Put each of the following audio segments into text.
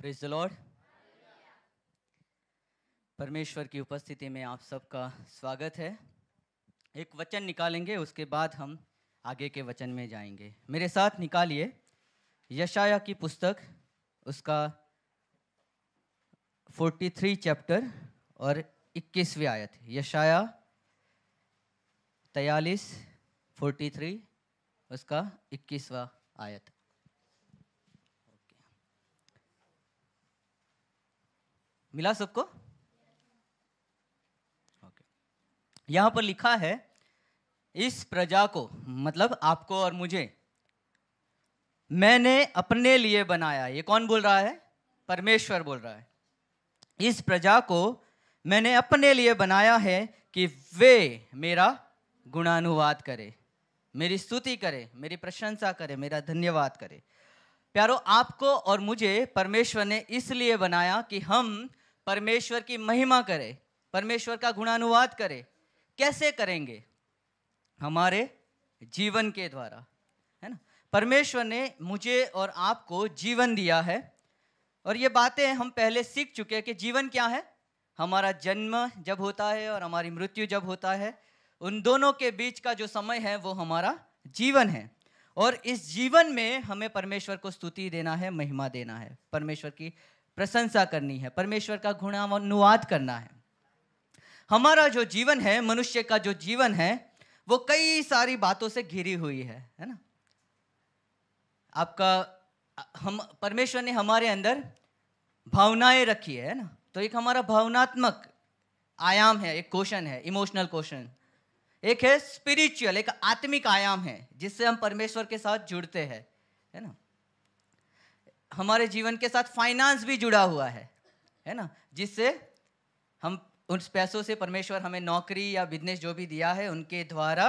Praise the Lord परमेश्वर की उपस्थिति में आप सबका स्वागत है एक वचन निकालेंगे उसके बाद हम आगे के वचन में जाएंगे मेरे साथ निकालिए यशाया की पुस्तक उसका 43 चैप्टर और 21वीं आयत यशाया तयालीस 43 उसका 21वां आयत मिला सबको ओके यहां पर लिखा है इस प्रजा को मतलब आपको और मुझे मैंने अपने लिए बनाया ये कौन बोल रहा है परमेश्वर बोल रहा है इस प्रजा को मैंने अपने लिए बनाया है कि वे मेरा गुणानुवाद करे मेरी स्तुति करे मेरी प्रशंसा करे मेरा धन्यवाद करे प्यारो आपको और मुझे परमेश्वर ने इसलिए बनाया कि हम परमेश्वर की महिमा करें परमेश्वर का गुणानुवाद करें कैसे करेंगे हमारे जीवन के द्वारा है ना परमेश्वर ने मुझे और आपको जीवन दिया है और ये बातें हम पहले सीख चुके हैं कि जीवन क्या है हमारा जन्म जब होता है और हमारी मृत्यु जब होता है उन दोनों के बीच का जो समय है वो हमारा जीवन है और इस जीवन में हमें परमेश्वर को स्तुति देना है महिमा देना है परमेश्वर की प्रशंसा करनी है परमेश्वर का गुणानुवाद करना है हमारा जो जीवन है मनुष्य का जो जीवन है वो कई सारी बातों से घिरी हुई है है ना आपका हम परमेश्वर ने हमारे अंदर भावनाएं रखी है ना तो एक हमारा भावनात्मक आयाम है एक क्वेश्चन है इमोशनल क्वेश्चन एक है स्पिरिचुअल एक आत्मिक आयाम है जिससे हम परमेश्वर के साथ जुड़ते हैं है ना हमारे जीवन के साथ फाइनेंस भी जुड़ा हुआ है है ना जिससे हम उन पैसों से परमेश्वर हमें नौकरी या बिजनेस जो भी दिया है उनके द्वारा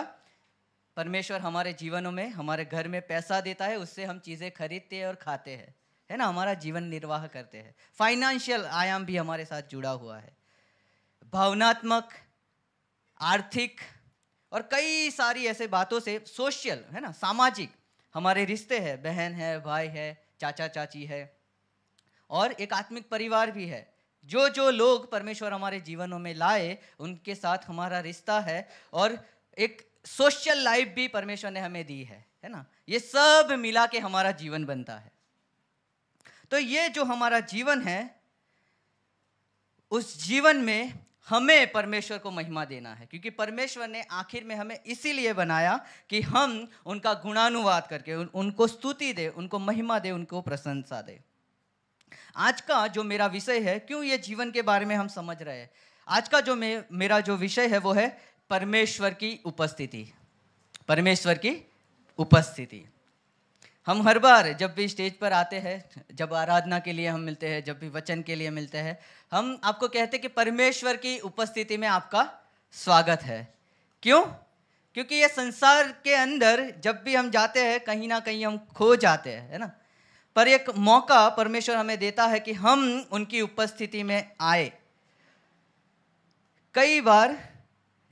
परमेश्वर हमारे जीवनों में हमारे घर में पैसा देता है उससे हम चीज़ें खरीदते हैं और खाते हैं है ना हमारा जीवन निर्वाह करते हैं फाइनेंशियल आयाम भी हमारे साथ जुड़ा हुआ है भावनात्मक आर्थिक और कई सारी ऐसे बातों से सोशल है ना सामाजिक हमारे रिश्ते हैं बहन है भाई है चाचा चाची है और एक आत्मिक परिवार भी है जो जो लोग परमेश्वर हमारे जीवनों में लाए उनके साथ हमारा रिश्ता है और एक सोशल लाइफ भी परमेश्वर ने हमें दी है है ना ये सब मिला के हमारा जीवन बनता है तो ये जो हमारा जीवन है उस जीवन में हमें परमेश्वर को महिमा देना है क्योंकि परमेश्वर ने आखिर में हमें इसीलिए बनाया कि हम उनका गुणानुवाद करके उन, उनको स्तुति दे उनको महिमा दे उनको प्रशंसा दे आज का जो मेरा विषय है क्यों ये जीवन के बारे में हम समझ रहे हैं आज का जो मे, मेरा जो विषय है वो है परमेश्वर की उपस्थिति परमेश्वर की उपस्थिति हम हर बार जब भी स्टेज पर आते हैं जब आराधना के लिए हम मिलते हैं जब भी वचन के लिए मिलते हैं हम आपको कहते हैं कि परमेश्वर की उपस्थिति में आपका स्वागत है क्यों क्योंकि ये संसार के अंदर जब भी हम जाते हैं कहीं ना कहीं हम खो जाते हैं है ना पर एक मौका परमेश्वर हमें देता है कि हम उनकी उपस्थिति में आए कई बार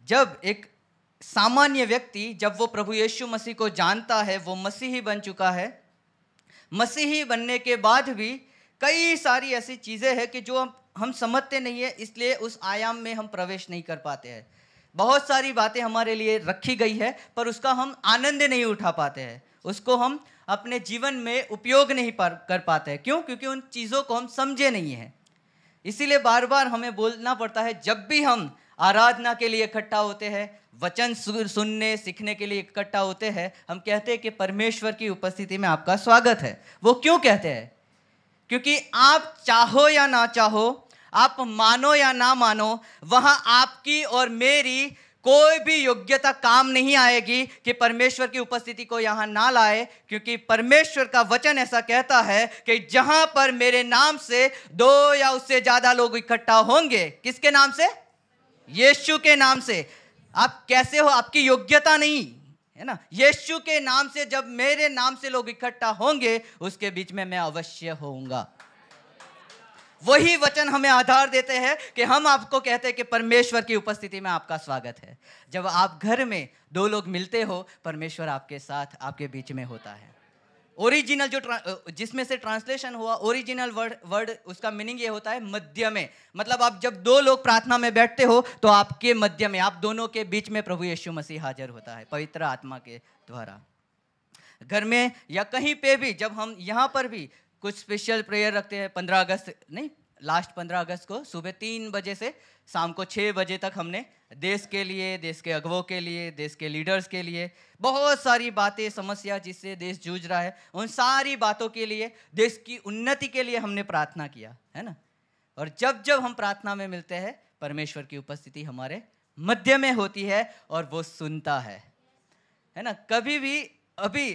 जब एक सामान्य व्यक्ति जब वो प्रभु यीशु मसीह को जानता है वो मसीही बन चुका है मसीही बनने के बाद भी कई सारी ऐसी चीज़ें हैं कि जो हम हम समझते नहीं है इसलिए उस आयाम में हम प्रवेश नहीं कर पाते हैं बहुत सारी बातें हमारे लिए रखी गई है पर उसका हम आनंद नहीं उठा पाते हैं उसको हम अपने जीवन में उपयोग नहीं कर पाते हैं क्यों क्योंकि उन चीज़ों को हम समझे नहीं हैं इसीलिए बार बार हमें बोलना पड़ता है जब भी हम आराधना के लिए इकट्ठा होते हैं वचन सुनने सीखने के लिए इकट्ठा होते हैं हम कहते हैं कि परमेश्वर की उपस्थिति में आपका स्वागत है वो क्यों कहते हैं क्योंकि आप चाहो या ना चाहो आप मानो या ना मानो वहाँ आपकी और मेरी कोई भी योग्यता काम नहीं आएगी कि परमेश्वर की उपस्थिति को यहाँ ना लाए क्योंकि परमेश्वर का वचन ऐसा कहता है कि जहाँ पर मेरे नाम से दो या उससे ज़्यादा लोग इकट्ठा होंगे किसके नाम से यीशु के नाम से आप कैसे हो आपकी योग्यता नहीं है ना यीशु के नाम से जब मेरे नाम से लोग इकट्ठा होंगे उसके बीच में मैं अवश्य होऊंगा वही वचन हमें आधार देते हैं कि हम आपको कहते हैं कि परमेश्वर की उपस्थिति में आपका स्वागत है जब आप घर में दो लोग मिलते हो परमेश्वर आपके साथ आपके बीच में होता है ओरिजिनल जो जिसमें से ट्रांसलेशन हुआ ओरिजिनल वर्ड वर्ड उसका मीनिंग ये होता है मध्य में मतलब आप जब दो लोग प्रार्थना में बैठते हो तो आपके मध्य में आप दोनों के बीच में प्रभु यीशु मसीह हाजिर होता है पवित्र आत्मा के द्वारा घर में या कहीं पे भी जब हम यहाँ पर भी कुछ स्पेशल प्रेयर रखते हैं पंद्रह अगस्त नहीं लास्ट पंद्रह अगस्त को सुबह तीन बजे से शाम को छः बजे तक हमने देश के लिए देश के अगवों के लिए देश के लीडर्स के लिए बहुत सारी बातें समस्या जिससे देश जूझ रहा है उन सारी बातों के लिए देश की उन्नति के लिए हमने प्रार्थना किया है ना और जब जब हम प्रार्थना में मिलते हैं परमेश्वर की उपस्थिति हमारे मध्य में होती है और वो सुनता है है ना कभी भी अभी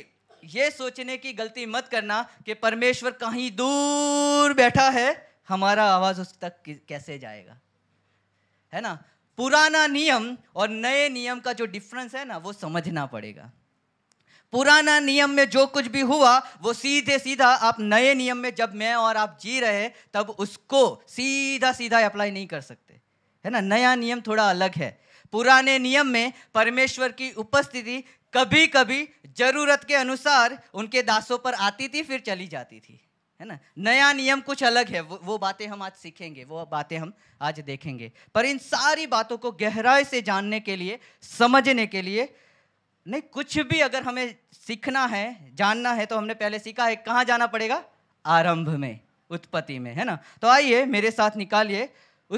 ये सोचने की गलती मत करना कि परमेश्वर कहीं दूर बैठा है हमारा आवाज़ उस तक कैसे जाएगा है ना पुराना नियम और नए नियम का जो डिफरेंस है ना वो समझना पड़ेगा पुराना नियम में जो कुछ भी हुआ वो सीधे सीधा आप नए नियम में जब मैं और आप जी रहे तब उसको सीधा सीधा अप्लाई नहीं कर सकते है ना नया नियम थोड़ा अलग है पुराने नियम में परमेश्वर की उपस्थिति कभी कभी जरूरत के अनुसार उनके दासों पर आती थी फिर चली जाती थी है ना नया नियम कुछ अलग है वो, वो बातें हम आज सीखेंगे वो बातें हम आज देखेंगे पर इन सारी बातों को गहराई से जानने के लिए समझने के लिए नहीं कुछ भी अगर हमें सीखना है जानना है तो हमने पहले सीखा है कहाँ जाना पड़ेगा आरंभ में उत्पत्ति में है ना तो आइए मेरे साथ निकालिए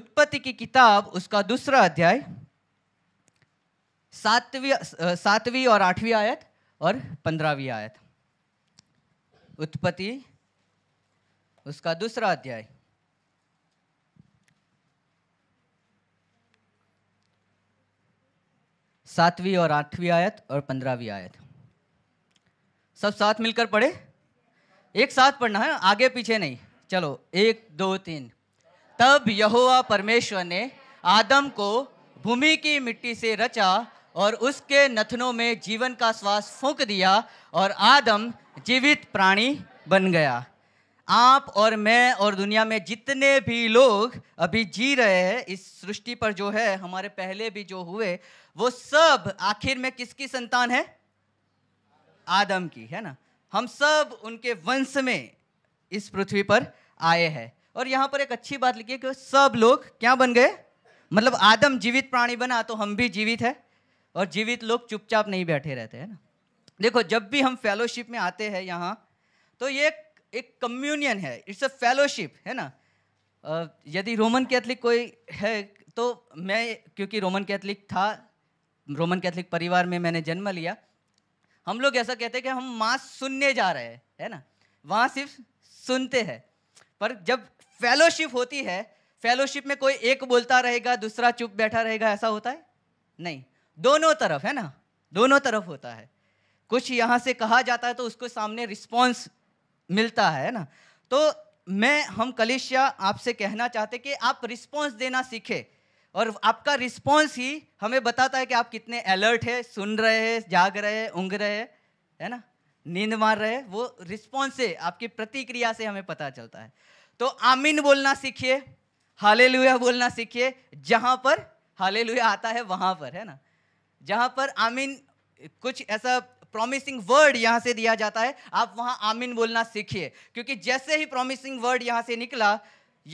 उत्पत्ति की किताब उसका दूसरा अध्याय सातवीं सातवीं और आठवीं आयत और पंद्रहवीं आयत उत्पत्ति उसका दूसरा अध्याय सातवीं और आठवीं आयत और पंद्रहवीं आयत सब साथ मिलकर पढ़े एक साथ पढ़ना है आगे पीछे नहीं चलो एक दो तीन तब यहोवा परमेश्वर ने आदम को भूमि की मिट्टी से रचा और उसके नथनों में जीवन का श्वास फूंक दिया और आदम जीवित प्राणी बन गया आप और मैं और दुनिया में जितने भी लोग अभी जी रहे हैं इस सृष्टि पर जो है हमारे पहले भी जो हुए वो सब आखिर में किसकी संतान है आदम की है ना हम सब उनके वंश में इस पृथ्वी पर आए हैं और यहाँ पर एक अच्छी बात लिखी है कि सब लोग क्या बन गए मतलब आदम जीवित प्राणी बना तो हम भी जीवित है और जीवित लोग चुपचाप नहीं बैठे रहते हैं ना देखो जब भी हम फेलोशिप में आते हैं यहाँ तो ये एक कम्युनियन है इट्स अ फेलोशिप है ना यदि रोमन कैथलिक कोई है तो मैं क्योंकि रोमन कैथलिक था रोमन कैथलिक परिवार में मैंने जन्म लिया हम लोग ऐसा कहते हैं कि हम मास सुनने जा रहे हैं है ना वहाँ सिर्फ सुनते हैं पर जब फेलोशिप होती है फेलोशिप में कोई एक बोलता रहेगा दूसरा चुप बैठा रहेगा ऐसा होता है नहीं दोनों तरफ है ना दोनों तरफ होता है कुछ यहाँ से कहा जाता है तो उसको सामने रिस्पॉन्स मिलता है ना तो मैं हम कलेशिया आपसे कहना चाहते कि आप रिस्पॉन्स देना सीखे और आपका रिस्पॉन्स ही हमें बताता है कि आप कितने अलर्ट है सुन रहे हैं जाग रहे हैं उंग रहे हैं है ना नींद मार रहे वो रिस्पॉन्स से आपकी प्रतिक्रिया से हमें पता चलता है तो आमीन बोलना सीखिए हाले बोलना सीखिए जहाँ पर हाले आता है वहाँ पर है ना जहाँ पर आमीन कुछ ऐसा प्रॉमिसिंग वर्ड यहाँ से दिया जाता है आप वहाँ आमिन बोलना सीखिए क्योंकि जैसे ही प्रॉमिसिंग वर्ड यहाँ से निकला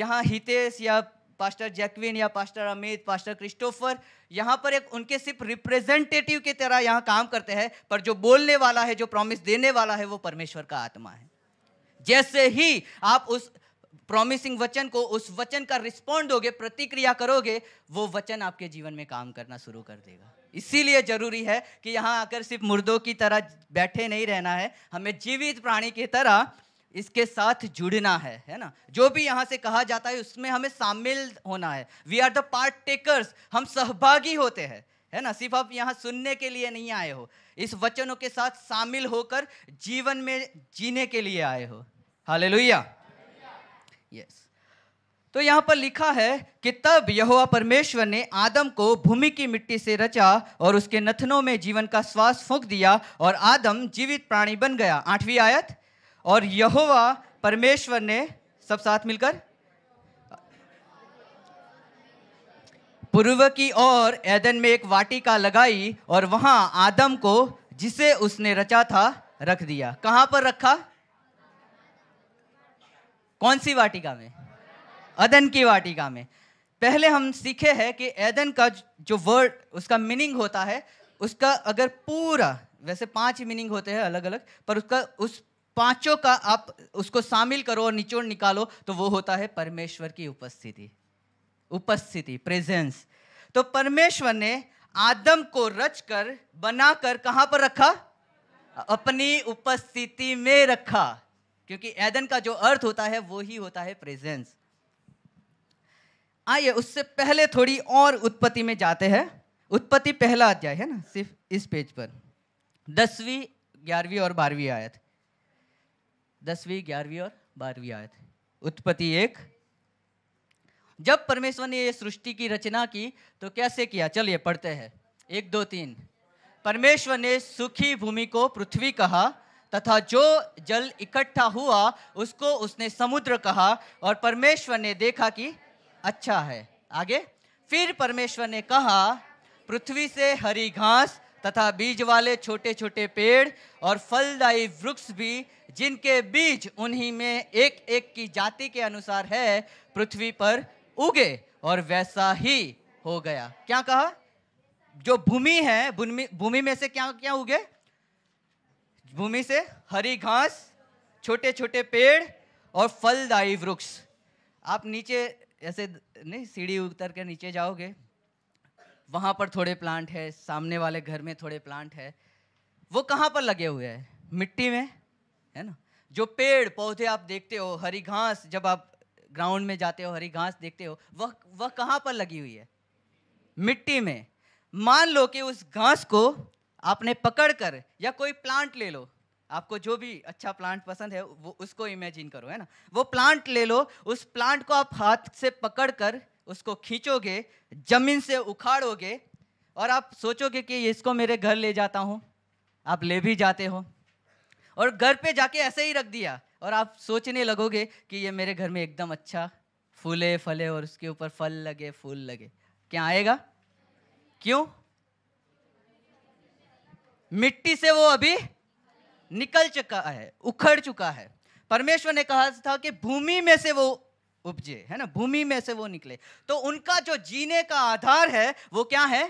यहाँ हितेश या पास्टर जैकविन या पास्टर अमित पास्टर क्रिस्टोफर यहाँ पर एक उनके सिर्फ रिप्रेजेंटेटिव की तरह यहाँ काम करते हैं पर जो बोलने वाला है जो प्रॉमिस देने वाला है वो परमेश्वर का आत्मा है जैसे ही आप उस प्रॉमिसिंग वचन को उस वचन का रिस्पॉन्ड दोगे प्रतिक्रिया करोगे वो वचन आपके जीवन में काम करना शुरू कर देगा इसीलिए जरूरी है कि यहाँ आकर सिर्फ मुर्दों की तरह बैठे नहीं रहना है हमें जीवित प्राणी की तरह इसके साथ जुड़ना है है ना जो भी यहाँ से कहा जाता है उसमें हमें शामिल होना है we are the partakers हम सहभागी होते हैं है ना सिर्फ आप यहाँ सुनने के लिए नहीं आए हो इस वचनों के साथ शामिल होकर जीवन में जीने के लिए आए हो लोहिया yes. तो यहाँ पर लिखा है कि तब यहोवा परमेश्वर ने आदम को भूमि की मिट्टी से रचा और उसके नथनों में जीवन का श्वास फूंक दिया और आदम जीवित प्राणी बन गया आठवीं आयत और यहोवा परमेश्वर ने सब साथ मिलकर पूर्व की ओर ऐदन में एक वाटिका लगाई और वहां आदम को जिसे उसने रचा था रख दिया कहां पर रखा कौन सी वाटिका में अदन की वाटिका में पहले हम सीखे हैं कि एदन का जो वर्ड उसका मीनिंग होता है उसका अगर पूरा वैसे पांच मीनिंग होते हैं अलग अलग पर उसका उस पांचों का आप उसको शामिल करो और निचोड़ निकालो तो वो होता है परमेश्वर की उपस्थिति उपस्थिति प्रेजेंस तो परमेश्वर ने आदम को रचकर बनाकर कहाँ पर रखा अपनी उपस्थिति में रखा क्योंकि एदन का जो अर्थ होता है वो ही होता है प्रेजेंस आइए उससे पहले थोड़ी और उत्पत्ति में जाते हैं उत्पत्ति पहला अध्याय है ना सिर्फ इस पेज पर दसवीं ग्यारहवीं और बारहवीं आयत दसवीं ग्यारहवीं और बारहवीं आयत उत्पत्ति एक जब परमेश्वर ने यह सृष्टि की रचना की तो कैसे किया चलिए पढ़ते हैं एक दो तीन परमेश्वर ने सुखी भूमि को पृथ्वी कहा तथा जो जल इकट्ठा हुआ उसको उसने समुद्र कहा और परमेश्वर ने देखा कि अच्छा है आगे फिर परमेश्वर ने कहा पृथ्वी से हरी घास तथा बीज वाले छोटे छोटे पेड़ और फलदायी वृक्ष भी जिनके बीज उन्हीं में एक एक की जाति के अनुसार है पृथ्वी पर उगे और वैसा ही हो गया क्या कहा जो भूमि है भूमि में से क्या क्या उगे भूमि से हरी घास छोटे छोटे पेड़ और फलदायी वृक्ष आप नीचे ऐसे नहीं सीढ़ी उतर के नीचे जाओगे वहाँ पर थोड़े प्लांट है सामने वाले घर में थोड़े प्लांट है वो कहाँ पर लगे हुए हैं मिट्टी में है ना जो पेड़ पौधे आप देखते हो हरी घास जब आप ग्राउंड में जाते हो हरी घास देखते हो वह वह कहाँ पर लगी हुई है मिट्टी में मान लो कि उस घास को आपने पकड़ कर या कोई प्लांट ले लो आपको जो भी अच्छा प्लांट पसंद है वो उसको इमेजिन करो है ना वो प्लांट ले लो उस प्लांट को आप हाथ से पकड़ कर उसको खींचोगे जमीन से उखाड़ोगे और आप सोचोगे कि इसको मेरे घर ले जाता हूँ आप ले भी जाते हो और घर पे जाके ऐसे ही रख दिया और आप सोचने लगोगे कि ये मेरे घर में एकदम अच्छा फूले फले और उसके ऊपर फल लगे फूल लगे क्या आएगा क्यों मिट्टी से वो अभी निकल चुका है उखड़ चुका है परमेश्वर ने कहा था कि भूमि में से वो उपजे है ना भूमि में से वो निकले तो उनका जो जीने का आधार है वो क्या है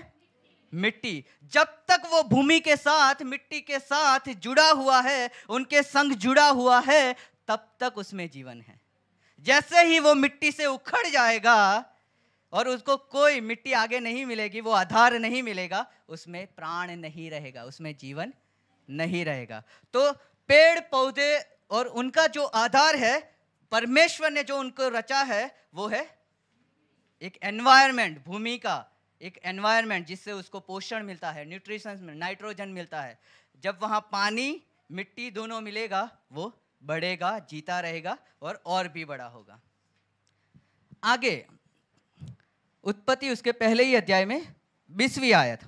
मिट्टी जब तक वो भूमि के साथ मिट्टी के साथ जुड़ा हुआ है उनके संग जुड़ा हुआ है तब तक उसमें जीवन है जैसे ही वो मिट्टी से उखड़ जाएगा और उसको कोई मिट्टी आगे नहीं मिलेगी वो आधार नहीं मिलेगा उसमें प्राण नहीं रहेगा उसमें जीवन नहीं रहेगा तो पेड़ पौधे और उनका जो आधार है परमेश्वर ने जो उनको रचा है वो है एक एनवायरमेंट भूमि का एक एनवायरमेंट जिससे उसको पोषण मिलता है न्यूट्रिशन नाइट्रोजन मिलता है जब वहाँ पानी मिट्टी दोनों मिलेगा वो बढ़ेगा जीता रहेगा और और भी बड़ा होगा आगे उत्पत्ति उसके पहले ही अध्याय में बीसवीं आयत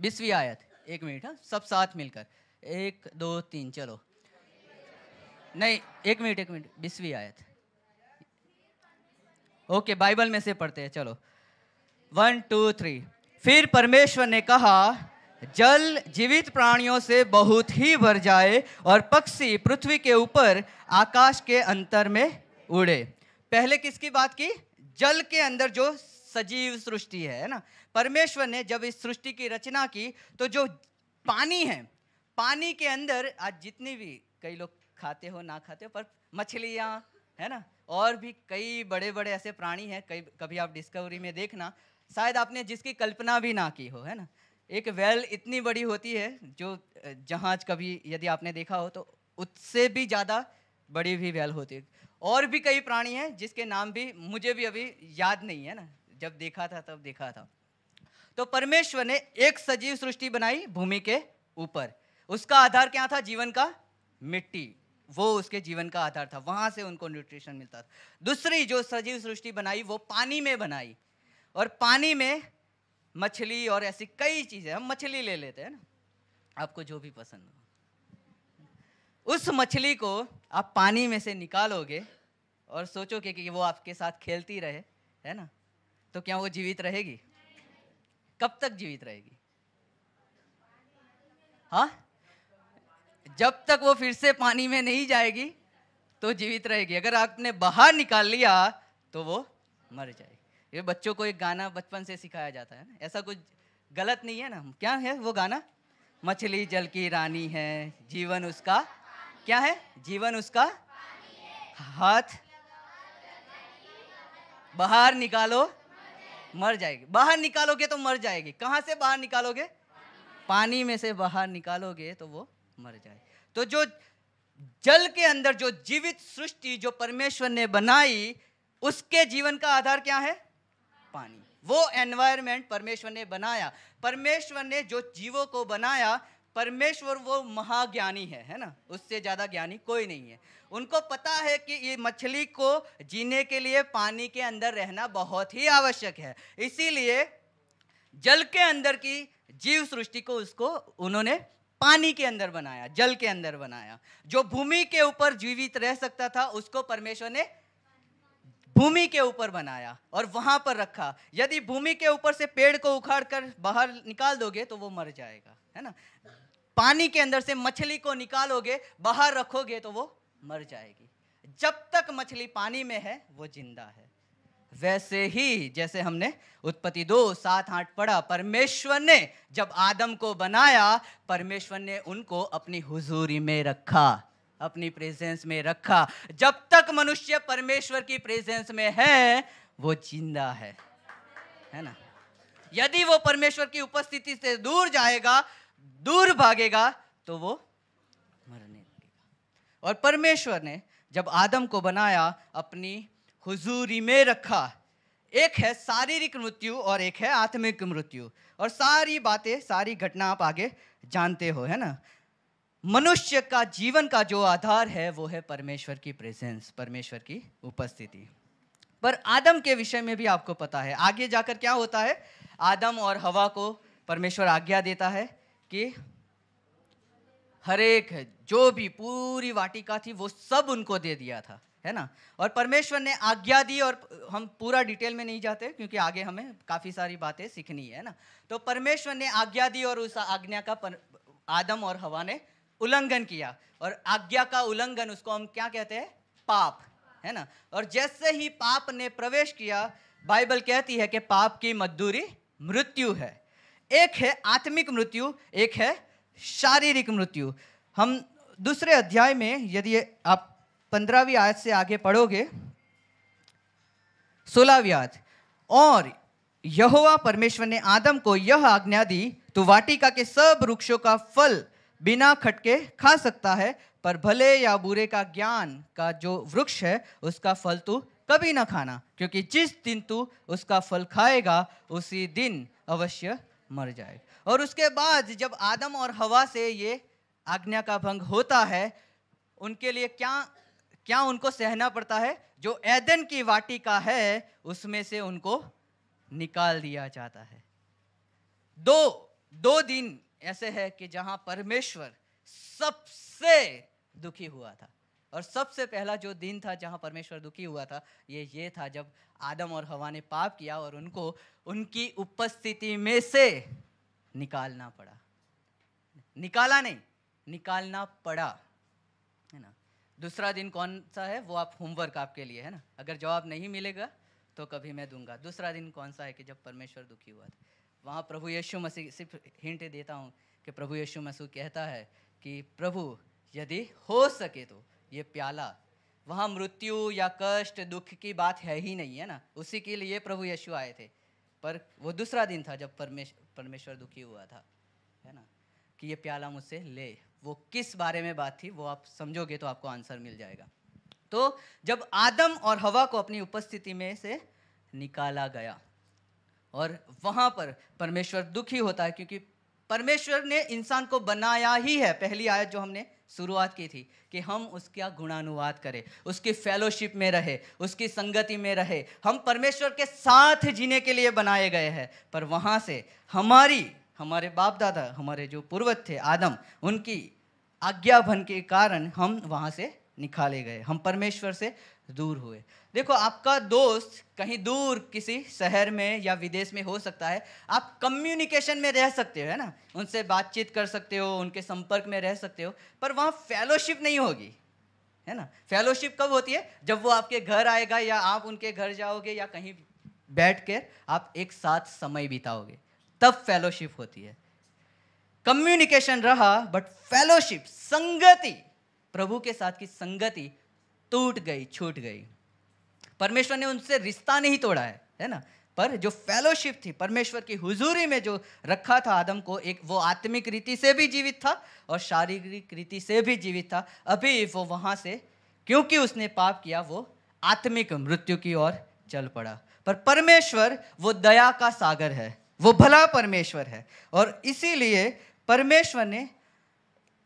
बीसवीं आयत एक मिनट हाँ सब साथ मिलकर एक दो तीन चलो नहीं एक मिनट एक मिनट बीसवीं आयत ओके बाइबल में से पढ़ते हैं चलो वन टू थ्री फिर परमेश्वर ने कहा जल जीवित प्राणियों से बहुत ही भर जाए और पक्षी पृथ्वी के ऊपर आकाश के अंतर में उड़े पहले किसकी बात की जल के अंदर जो सजीव सृष्टि है ना परमेश्वर ने जब इस सृष्टि की रचना की तो जो पानी है पानी के अंदर आज जितनी भी कई लोग खाते हो ना खाते हो पर मछलियाँ है ना और भी कई बड़े बड़े ऐसे प्राणी हैं कई कभी आप डिस्कवरी में देखना शायद आपने जिसकी कल्पना भी ना की हो है ना एक वेल इतनी बड़ी होती है जो जहाज कभी यदि आपने देखा हो तो उससे भी ज़्यादा बड़ी भी वेल होती है और भी कई प्राणी हैं जिसके नाम भी मुझे भी अभी याद नहीं है ना जब देखा था तब देखा था तो परमेश्वर ने एक सजीव सृष्टि बनाई भूमि के ऊपर उसका आधार क्या था जीवन का मिट्टी वो उसके जीवन का आधार था वहां से उनको न्यूट्रिशन मिलता था दूसरी जो सजीव सृष्टि बनाई वो पानी में बनाई और पानी में मछली और ऐसी कई चीज़ें हम मछली ले लेते हैं ना आपको जो भी पसंद हो उस मछली को आप पानी में से निकालोगे और सोचोगे कि वो आपके साथ खेलती रहे है ना तो क्या वो जीवित रहेगी कब तक जीवित रहेगी हाँ जब तक वो फिर से पानी में नहीं जाएगी तो जीवित रहेगी अगर आपने बाहर निकाल लिया तो वो मर जाएगी ये बच्चों को एक गाना बचपन से सिखाया जाता है ना ऐसा कुछ गलत नहीं है ना क्या है वो गाना मछली जल की रानी है जीवन उसका क्या है जीवन उसका हाथ बाहर निकालो मर जाएगी बाहर निकालोगे तो मर जाएगी कहाँ से बाहर निकालोगे पानी में से बाहर निकालोगे तो वो मर जाएगी तो जो जल के अंदर जो जीवित सृष्टि जो परमेश्वर ने बनाई उसके जीवन का आधार क्या है पानी वो एनवायरमेंट परमेश्वर ने बनाया परमेश्वर ने जो जीवों को बनाया परमेश्वर वो महाज्ञानी है है ना उससे ज़्यादा ज्ञानी कोई नहीं है उनको पता है कि ये मछली को जीने के लिए पानी के अंदर रहना बहुत ही आवश्यक है इसीलिए जल के अंदर की जीव सृष्टि को उसको उन्होंने पानी के अंदर बनाया जल के अंदर बनाया जो भूमि के ऊपर जीवित रह सकता था उसको परमेश्वर ने भूमि के ऊपर बनाया और वहां पर रखा यदि भूमि के ऊपर से पेड़ को उखाड़ कर बाहर निकाल दोगे तो वो मर जाएगा है ना पानी के अंदर से मछली को निकालोगे बाहर रखोगे तो वो मर जाएगी जब तक मछली पानी में है वो जिंदा है वैसे ही जैसे हमने उत्पत्ति दो सात आठ पढ़ा परमेश्वर ने जब आदम को बनाया परमेश्वर ने उनको अपनी हुजूरी में रखा अपनी प्रेजेंस में रखा जब तक मनुष्य परमेश्वर की प्रेजेंस में है वो जिंदा है है ना यदि वो परमेश्वर की उपस्थिति से दूर जाएगा दूर भागेगा तो वो मरने लगेगा और परमेश्वर ने जब आदम को बनाया अपनी हुजूरी में रखा एक है शारीरिक मृत्यु और एक है आत्मिक मृत्यु और सारी बातें सारी घटना आप आगे जानते हो है ना मनुष्य का जीवन का जो आधार है वो है परमेश्वर की प्रेजेंस परमेश्वर की उपस्थिति पर आदम के विषय में भी आपको पता है आगे जाकर क्या होता है आदम और हवा को परमेश्वर आज्ञा देता है कि हर एक जो भी पूरी वाटिका थी वो सब उनको दे दिया था है ना और परमेश्वर ने आज्ञा दी और हम पूरा डिटेल में नहीं जाते क्योंकि आगे हमें काफ़ी सारी बातें सीखनी है ना तो परमेश्वर ने आज्ञा दी और उस आज्ञा का पर, आदम और हवा ने उल्लंघन किया और आज्ञा का उल्लंघन उसको हम क्या कहते हैं पाप है ना और जैसे ही पाप ने प्रवेश किया बाइबल कहती है कि पाप की मजदूरी मृत्यु है एक है आत्मिक मृत्यु एक है शारीरिक मृत्यु हम दूसरे अध्याय में यदि आप पंद्रहवीं आयत से आगे पढ़ोगे सोलहवीं आयत और यहोवा परमेश्वर ने आदम को यह आज्ञा दी तो वाटिका के सब वृक्षों का फल बिना खटके खा सकता है पर भले या बुरे का ज्ञान का जो वृक्ष है उसका फल तू कभी ना खाना क्योंकि जिस दिन तू उसका फल खाएगा उसी दिन अवश्य मर जाए और उसके बाद जब आदम और हवा से ये आज्ञा का भंग होता है उनके लिए क्या क्या उनको सहना पड़ता है जो ऐदन की वाटिका है उसमें से उनको निकाल दिया जाता है दो दो दिन ऐसे है कि जहां परमेश्वर सबसे दुखी हुआ था और सबसे पहला जो दिन था जहाँ परमेश्वर दुखी हुआ था ये ये था जब आदम और हवा ने पाप किया और उनको उनकी उपस्थिति में से निकालना पड़ा निकाला नहीं निकालना पड़ा है ना दूसरा दिन कौन सा है वो आप होमवर्क आपके लिए है ना अगर जवाब नहीं मिलेगा तो कभी मैं दूंगा दूसरा दिन कौन सा है कि जब परमेश्वर दुखी हुआ था वहाँ प्रभु यीशु मसीह सिर्फ हिंट देता हूँ कि प्रभु यीशु मसीह कहता है कि प्रभु यदि हो सके तो ये प्याला वहाँ मृत्यु या कष्ट दुख की बात है ही नहीं है ना उसी के लिए प्रभु यशु आए थे पर वो दूसरा दिन था जब परमेश परमेश्वर दुखी हुआ था है ना कि ये प्याला मुझसे ले वो किस बारे में बात थी वो आप समझोगे तो आपको आंसर मिल जाएगा तो जब आदम और हवा को अपनी उपस्थिति में से निकाला गया और वहाँ पर परमेश्वर दुखी होता है क्योंकि परमेश्वर ने इंसान को बनाया ही है पहली आयत जो हमने शुरुआत की थी कि हम उसका गुणानुवाद करें उसकी फेलोशिप में रहे उसकी संगति में रहे हम परमेश्वर के साथ जीने के लिए बनाए गए हैं पर वहाँ से हमारी हमारे बाप दादा हमारे जो पूर्वज थे आदम उनकी आज्ञा भन के कारण हम वहाँ से निकाले गए हम परमेश्वर से दूर हुए देखो आपका दोस्त कहीं दूर किसी शहर में या विदेश में हो सकता है आप कम्युनिकेशन में रह सकते हो है ना उनसे बातचीत कर सकते हो उनके संपर्क में रह सकते हो पर वहाँ फेलोशिप नहीं होगी है ना फेलोशिप कब होती है जब वो आपके घर आएगा या आप उनके घर जाओगे या कहीं बैठ कर आप एक साथ समय बिताओगे तब फेलोशिप होती है कम्युनिकेशन रहा बट फेलोशिप संगति प्रभु के साथ की संगति टूट गई छूट गई परमेश्वर ने उनसे रिश्ता नहीं तोड़ा है है ना पर जो फेलोशिप थी परमेश्वर की हुजूरी में जो रखा था आदम को एक वो आत्मिक रीति से भी जीवित था और शारीरिक रीति से भी जीवित था अभी वो वहाँ से क्योंकि उसने पाप किया वो आत्मिक मृत्यु की ओर चल पड़ा पर परमेश्वर वो दया का सागर है वो भला परमेश्वर है और इसीलिए परमेश्वर ने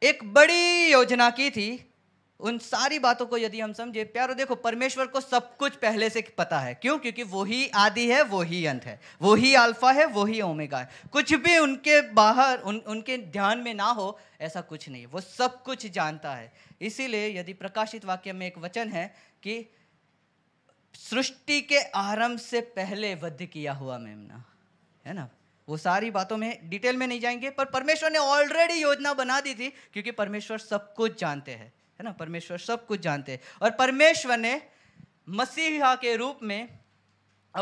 एक बड़ी योजना की थी उन सारी बातों को यदि हम समझे प्यारो देखो परमेश्वर को सब कुछ पहले से पता है क्यों क्योंकि वही आदि है वही अंत है वही अल्फा है वही ओमेगा है कुछ भी उनके बाहर उन उनके ध्यान में ना हो ऐसा कुछ नहीं वो सब कुछ जानता है इसीलिए यदि प्रकाशित वाक्य में एक वचन है कि सृष्टि के आरंभ से पहले वध किया हुआ मेमना है ना वो सारी बातों में डिटेल में नहीं जाएंगे पर परमेश्वर ने ऑलरेडी योजना बना दी थी क्योंकि परमेश्वर सब कुछ जानते हैं है ना परमेश्वर सब कुछ जानते हैं और परमेश्वर ने मसीहा के रूप में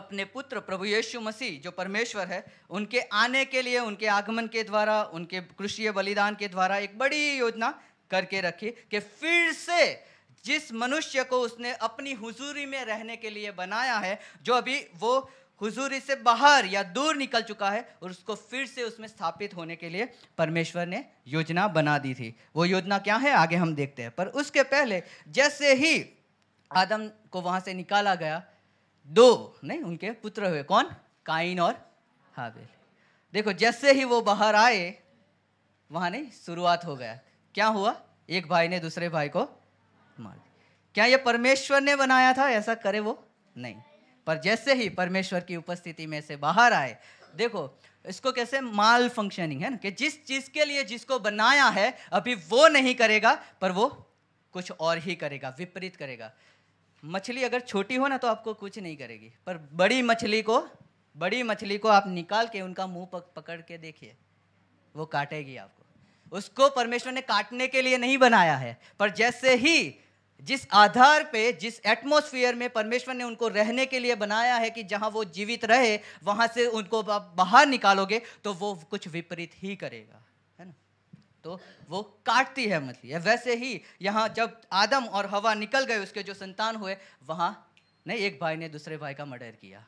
अपने पुत्र प्रभु यीशु मसीह जो परमेश्वर है उनके आने के लिए उनके आगमन के द्वारा उनके कृषि बलिदान के द्वारा एक बड़ी योजना करके रखी कि फिर से जिस मनुष्य को उसने अपनी हुजूरी में रहने के लिए बनाया है जो अभी वो हुजूर इससे बाहर या दूर निकल चुका है और उसको फिर से उसमें स्थापित होने के लिए परमेश्वर ने योजना बना दी थी वो योजना क्या है आगे हम देखते हैं पर उसके पहले जैसे ही आदम को वहाँ से निकाला गया दो नहीं उनके पुत्र हुए कौन काइन और हाबिल देखो जैसे ही वो बाहर आए वहाँ नहीं शुरुआत हो गया क्या हुआ एक भाई ने दूसरे भाई को मार दिया क्या ये परमेश्वर ने बनाया था ऐसा करे वो नहीं पर जैसे ही परमेश्वर की उपस्थिति में से बाहर आए देखो इसको कैसे माल फंक्शनिंग है ना कि जिस चीज़ के लिए जिसको बनाया है अभी वो नहीं करेगा पर वो कुछ और ही करेगा विपरीत करेगा मछली अगर छोटी हो ना तो आपको कुछ नहीं करेगी पर बड़ी मछली को बड़ी मछली को आप निकाल के उनका मुंह पक, पकड़ के देखिए वो काटेगी आपको उसको परमेश्वर ने काटने के लिए नहीं बनाया है पर जैसे ही जिस आधार पे जिस एटमोस्फियर में परमेश्वर ने उनको रहने के लिए बनाया है कि जहाँ वो जीवित रहे वहां से उनको बाहर निकालोगे तो वो कुछ विपरीत ही करेगा है ना तो वो काटती है मछली वैसे ही यहाँ जब आदम और हवा निकल गए उसके जो संतान हुए वहां नहीं एक भाई ने दूसरे भाई का मर्डर किया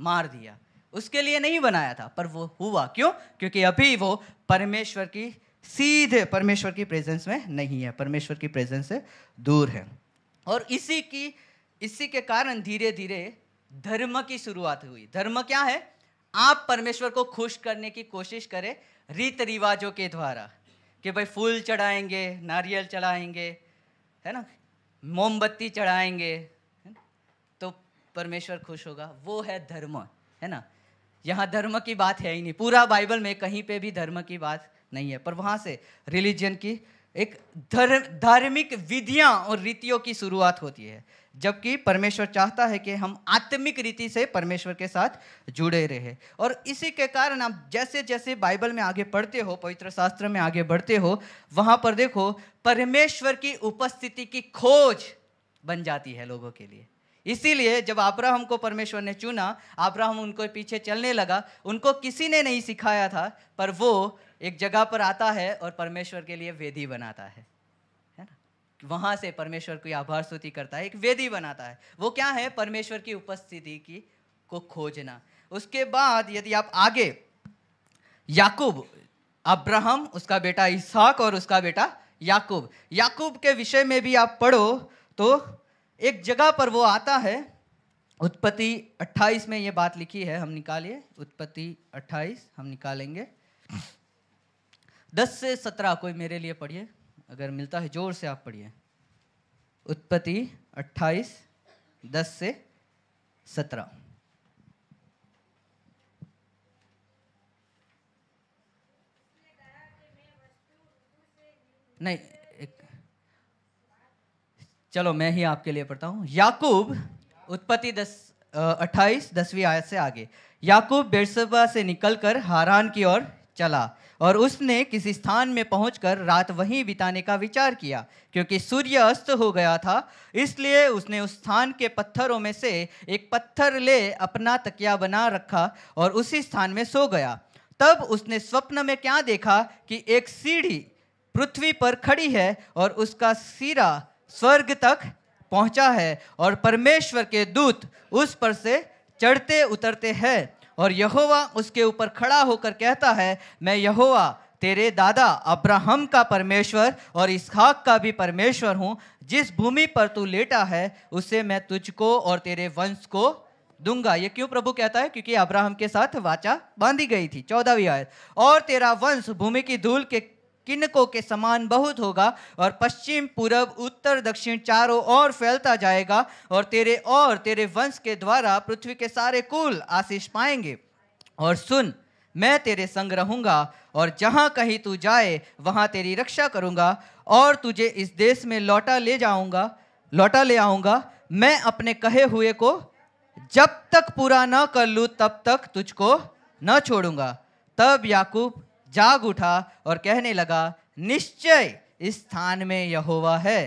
मार दिया उसके लिए नहीं बनाया था पर वो हुआ क्यों क्योंकि अभी वो परमेश्वर की सीधे परमेश्वर की प्रेजेंस में नहीं है परमेश्वर की प्रेजेंस से दूर है और इसी की इसी के कारण धीरे धीरे धर्म की शुरुआत हुई धर्म क्या है आप परमेश्वर को खुश करने की कोशिश करें रीत रिवाजों के द्वारा कि भाई फूल चढ़ाएंगे नारियल चढ़ाएंगे है ना मोमबत्ती चढ़ाएंगे तो परमेश्वर खुश होगा वो है धर्म है ना यहाँ धर्म की बात है ही नहीं पूरा बाइबल में कहीं पे भी धर्म की बात नहीं है पर वहाँ से रिलीजन की एक धर्म धार्मिक विधियाँ और रीतियों की शुरुआत होती है जबकि परमेश्वर चाहता है कि हम आत्मिक रीति से परमेश्वर के साथ जुड़े रहे और इसी के कारण आप जैसे जैसे बाइबल में आगे पढ़ते हो पवित्र शास्त्र में आगे बढ़ते हो वहाँ पर देखो परमेश्वर की उपस्थिति की खोज बन जाती है लोगों के लिए इसीलिए जब आब्राहम को परमेश्वर ने चुना आब्राहम उनको पीछे चलने लगा उनको किसी ने नहीं सिखाया था पर वो एक जगह पर आता है और परमेश्वर के लिए वेदी बनाता है है ना वहाँ से परमेश्वर की आभार स्तुति करता है एक वेदी बनाता है वो क्या है परमेश्वर की उपस्थिति की को खोजना उसके बाद यदि आप आगे याकूब अब्राहम उसका बेटा इसहाक और उसका बेटा याकूब याकूब के विषय में भी आप पढ़ो तो एक जगह पर वो आता है उत्पत्ति 28 में ये बात लिखी है हम निकालिए उत्पत्ति 28 हम निकालेंगे दस से सत्रह कोई मेरे लिए पढ़िए अगर मिलता है जोर से आप पढ़िए उत्पत्ति अट्ठाईस दस से सत्रह नहीं एक चलो मैं ही आपके लिए पढ़ता हूँ याकूब उत्पत्ति दस अट्ठाईस दसवीं आयत से आगे याकूब बेरसबा से निकलकर हारान की ओर चला और उसने किसी स्थान में पहुंचकर रात वहीं बिताने का विचार किया क्योंकि सूर्य अस्त हो गया था इसलिए उसने उस स्थान के पत्थरों में से एक पत्थर ले अपना तकिया बना रखा और उसी स्थान में सो गया तब उसने स्वप्न में क्या देखा कि एक सीढ़ी पृथ्वी पर खड़ी है और उसका सिरा स्वर्ग तक पहुंचा है और परमेश्वर के दूत उस पर से चढ़ते उतरते हैं और यहोवा उसके ऊपर खड़ा होकर कहता है मैं यहोवा तेरे दादा अब्राहम का परमेश्वर और इसहाक का भी परमेश्वर हूँ जिस भूमि पर तू लेटा है उसे मैं तुझको और तेरे वंश को दूंगा ये क्यों प्रभु कहता है क्योंकि अब्राहम के साथ वाचा बांधी गई थी चौदहवीं आयत और तेरा वंश भूमि की धूल के किनकों के समान बहुत होगा और पश्चिम पूर्व उत्तर दक्षिण चारों ओर फैलता जाएगा और तेरे और तेरे वंश के द्वारा पृथ्वी के सारे कुल आशीष पाएंगे और सुन मैं तेरे संग रहूंगा और जहां कहीं तू जाए वहां तेरी रक्षा करूंगा और तुझे इस देश में लौटा ले जाऊंगा लौटा ले आऊंगा मैं अपने कहे हुए को जब तक पूरा न कर लूँ तब तक तुझको न छोड़ूंगा तब याकूब जाग उठा और कहने लगा निश्चय इस स्थान में यहोवा है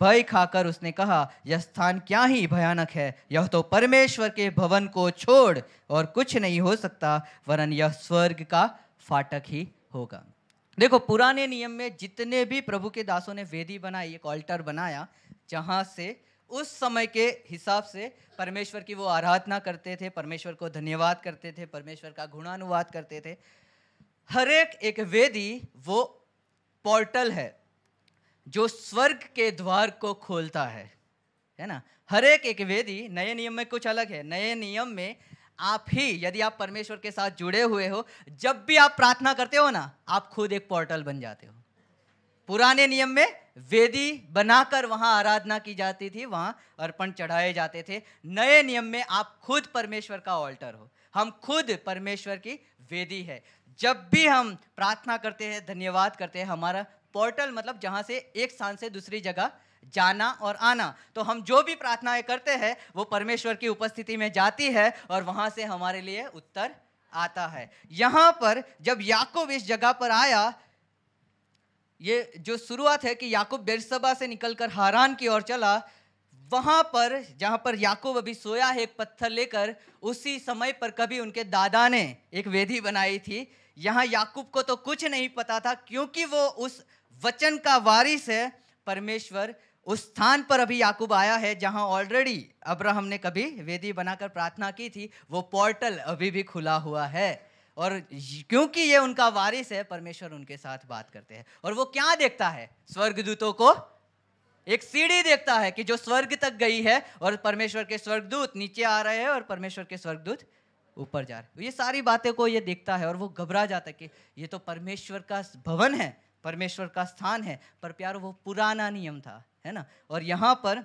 भय खाकर उसने कहा यह स्थान क्या ही भयानक है यह तो परमेश्वर के भवन को छोड़ और कुछ नहीं हो सकता वरन यह स्वर्ग का फाटक ही होगा देखो पुराने नियम में जितने भी प्रभु के दासों ने वेदी बनाई एक ऑल्टर बनाया जहाँ से उस समय के हिसाब से परमेश्वर की वो आराधना करते थे परमेश्वर को धन्यवाद करते थे परमेश्वर का गुणानुवाद करते थे हरेक एक वेदी वो पोर्टल है जो स्वर्ग के द्वार को खोलता है है ना हर एक वेदी नए नियम में कुछ अलग है नए नियम में आप ही यदि आप परमेश्वर के साथ जुड़े हुए हो जब भी आप प्रार्थना करते हो ना आप खुद एक पोर्टल बन जाते हो पुराने नियम में वेदी बनाकर वहां आराधना की जाती थी वहां अर्पण चढ़ाए जाते थे नए नियम में आप खुद परमेश्वर का ऑल्टर हो हम खुद परमेश्वर की वेदी है जब भी हम प्रार्थना करते हैं धन्यवाद करते हैं हमारा पोर्टल मतलब जहाँ से एक स्थान से दूसरी जगह जाना और आना तो हम जो भी प्रार्थनाएं करते हैं वो परमेश्वर की उपस्थिति में जाती है और वहाँ से हमारे लिए उत्तर आता है यहाँ पर जब याकूब इस जगह पर आया ये जो शुरुआत है कि याकूब बेरसभा से निकलकर हारान की ओर चला वहाँ पर जहाँ पर याकूब अभी सोया है एक पत्थर लेकर उसी समय पर कभी उनके दादा ने एक वेदी बनाई थी यहाँ याकूब को तो कुछ नहीं पता था क्योंकि वो उस वचन का वारिस है परमेश्वर उस स्थान पर अभी याकूब आया है जहां ऑलरेडी अब्राहम ने कभी वेदी बनाकर प्रार्थना की थी वो पोर्टल अभी भी खुला हुआ है और क्योंकि ये उनका वारिस है परमेश्वर उनके साथ बात करते हैं और वो क्या देखता है स्वर्गदूतों को एक सीढ़ी देखता है कि जो स्वर्ग तक गई है और परमेश्वर के स्वर्गदूत नीचे आ रहे हैं और परमेश्वर के स्वर्गदूत ऊपर जा रहे तो ये सारी बातें को ये देखता है और वो घबरा जाता है कि ये तो परमेश्वर का भवन है परमेश्वर का स्थान है पर प्यारो वो पुराना नियम था है ना और यहाँ पर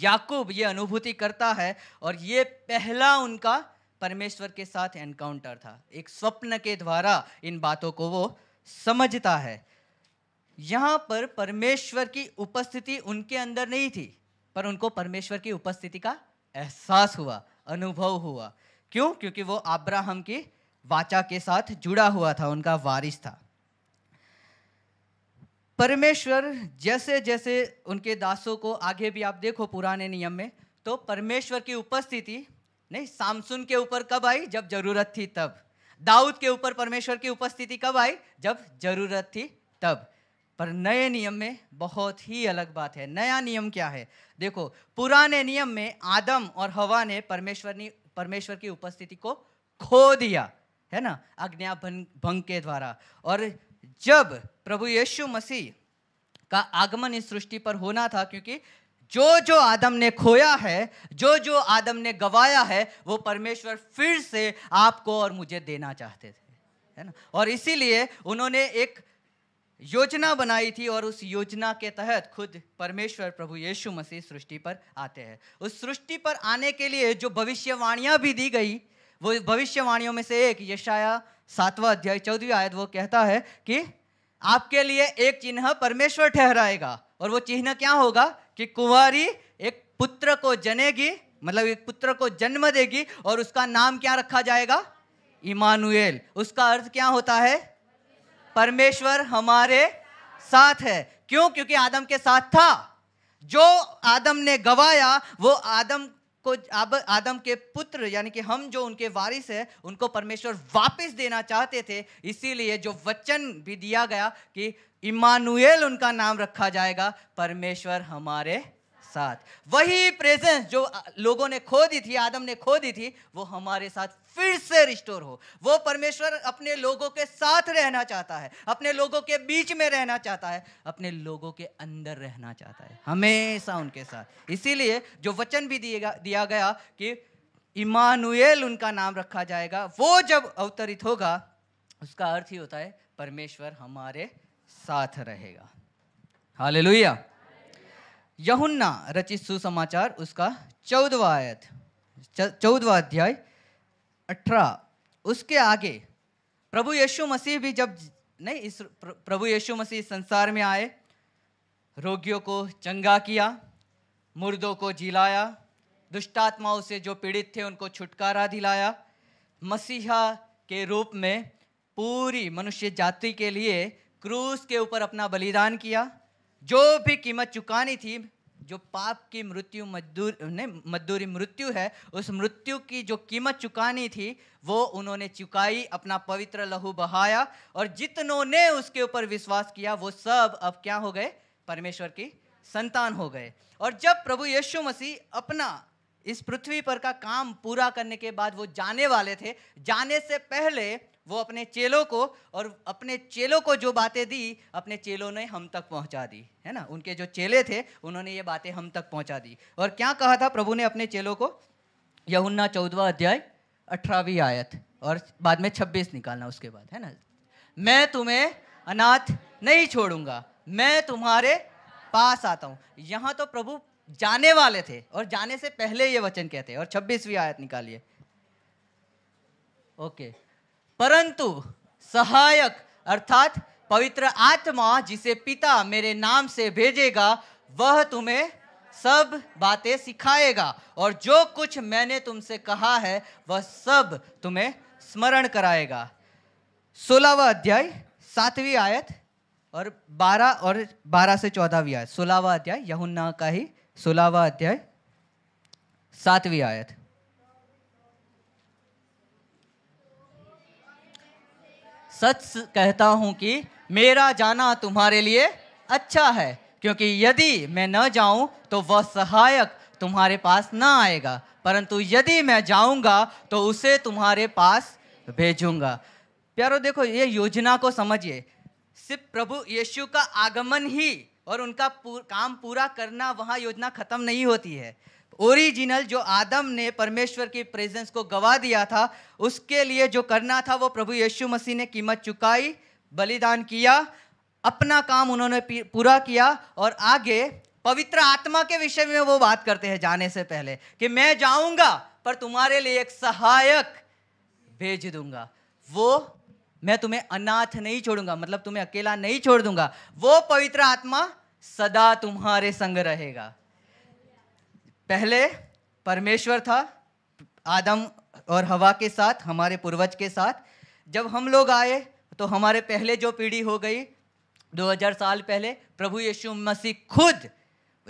याकूब ये अनुभूति करता है और ये पहला उनका परमेश्वर के साथ एनकाउंटर था एक स्वप्न के द्वारा इन बातों को वो समझता है यहाँ पर परमेश्वर की उपस्थिति उनके अंदर नहीं थी पर उनको परमेश्वर की उपस्थिति का एहसास हुआ अनुभव हुआ क्यों क्योंकि वो अब्राहम की वाचा के साथ जुड़ा हुआ था उनका वारिस था परमेश्वर जैसे जैसे उनके दासों को आगे भी आप देखो पुराने नियम में तो परमेश्वर की उपस्थिति नहीं सामसुन के ऊपर कब आई जब जरूरत थी तब दाऊद के ऊपर परमेश्वर की उपस्थिति कब आई जब जरूरत थी तब पर नए नियम में बहुत ही अलग बात है नया नियम क्या है देखो पुराने नियम में आदम और हवा ने परमेश्वर परमेश्वर की उपस्थिति को खो दिया है ना आज्ञा भंग के द्वारा और जब प्रभु यीशु मसीह का आगमन इस सृष्टि पर होना था क्योंकि जो जो आदम ने खोया है जो जो आदम ने गवाया है वो परमेश्वर फिर से आपको और मुझे देना चाहते थे है ना और इसीलिए उन्होंने एक योजना बनाई थी और उस योजना के तहत खुद परमेश्वर प्रभु यीशु मसीह सृष्टि पर आते हैं उस सृष्टि पर आने के लिए जो भविष्यवाणियां भी दी गई वो भविष्यवाणियों में से एक यशाया सातवा अध्याय चौदहवीं आयत वो कहता है कि आपके लिए एक चिन्ह परमेश्वर ठहराएगा और वो चिन्ह क्या होगा कि कुंवारी एक पुत्र को जनेगी मतलब एक पुत्र को जन्म देगी और उसका नाम क्या रखा जाएगा इमानुएल उसका अर्थ क्या होता है परमेश्वर हमारे साथ है क्यों क्योंकि आदम के साथ था जो आदम ने गवाया वो आदम को अब आदम के पुत्र यानी कि हम जो उनके वारिस है उनको परमेश्वर वापस देना चाहते थे इसीलिए जो वचन भी दिया गया कि इमानुएल उनका नाम रखा जाएगा परमेश्वर हमारे साथ वही प्रेजेंस जो लोगों ने खो दी थी आदम ने खो दी थी वो हमारे साथ फिर से रिस्टोर हो वो परमेश्वर अपने लोगों के साथ रहना चाहता है अपने लोगों के बीच में रहना चाहता है अपने लोगों के अंदर रहना चाहता है हमेशा उनके साथ इसीलिए जो वचन भी दिया गया कि इमानुएल उनका नाम रखा जाएगा वो जब अवतरित होगा उसका अर्थ ही होता है परमेश्वर हमारे साथ रहेगा हाल हालेलुया यहुन्ना रचित सुसमाचार उसका चौदवा आयत चौदवा अध्याय अठारह उसके आगे प्रभु यीशु मसीह भी जब नहीं इस प्रभु यीशु मसीह संसार में आए रोगियों को चंगा किया मुर्दों को जिलाया दुष्टात्माओं से जो पीड़ित थे उनको छुटकारा दिलाया मसीहा के रूप में पूरी मनुष्य जाति के लिए क्रूस के ऊपर अपना बलिदान किया जो भी कीमत चुकानी थी जो पाप की मृत्यु मजदूर ने मजदूरी मृत्यु है उस मृत्यु की जो कीमत चुकानी थी वो उन्होंने चुकाई अपना पवित्र लहू बहाया और जितनों ने उसके ऊपर विश्वास किया वो सब अब क्या हो गए परमेश्वर की संतान हो गए और जब प्रभु यीशु मसीह अपना इस पृथ्वी पर का काम पूरा करने के बाद वो जाने वाले थे जाने से पहले वो अपने चेलों को और अपने चेलों को जो बातें दी अपने चेलों ने हम तक पहुंचा दी है ना उनके जो चेले थे उन्होंने ये बातें हम तक पहुंचा दी और क्या कहा था प्रभु ने अपने चेलों को यहुन्ना चौदवा अध्याय अठारहवीं आयत और बाद में छब्बीस निकालना उसके बाद है ना मैं तुम्हें अनाथ नहीं छोड़ूंगा मैं तुम्हारे पास आता हूँ यहाँ तो प्रभु जाने वाले थे और जाने से पहले ये वचन कहते और छब्बीसवीं आयत निकालिए ओके okay. परंतु सहायक अर्थात पवित्र आत्मा जिसे पिता मेरे नाम से भेजेगा वह तुम्हें सब बातें सिखाएगा और जो कुछ मैंने तुमसे कहा है वह सब तुम्हें स्मरण कराएगा सोलहवा अध्याय सातवीं आयत और बारह और बारह से चौदहवीं आयत सोलहवा अध्याय यहुन्ना का ही सोलहवा अध्याय सातवीं आयत सच कहता हूँ कि मेरा जाना तुम्हारे लिए अच्छा है क्योंकि यदि मैं न जाऊँ तो वह सहायक तुम्हारे पास न आएगा परंतु यदि मैं जाऊँगा तो उसे तुम्हारे पास भेजूँगा प्यारो देखो ये योजना को समझिए सिर्फ प्रभु यीशु का आगमन ही और उनका पूर, काम पूरा करना वहाँ योजना खत्म नहीं होती है ओरिजिनल जो आदम ने परमेश्वर की प्रेजेंस को गवा दिया था उसके लिए जो करना था वो प्रभु यीशु मसीह ने कीमत चुकाई बलिदान किया अपना काम उन्होंने पूरा किया और आगे पवित्र आत्मा के विषय में वो बात करते हैं जाने से पहले कि मैं जाऊंगा पर तुम्हारे लिए एक सहायक भेज दूंगा वो मैं तुम्हें अनाथ नहीं छोड़ूंगा मतलब तुम्हें अकेला नहीं छोड़ दूंगा वो पवित्र आत्मा सदा तुम्हारे संग रहेगा पहले परमेश्वर था आदम और हवा के साथ हमारे पूर्वज के साथ जब हम लोग आए तो हमारे पहले जो पीढ़ी हो गई 2000 साल पहले प्रभु यीशु मसीह खुद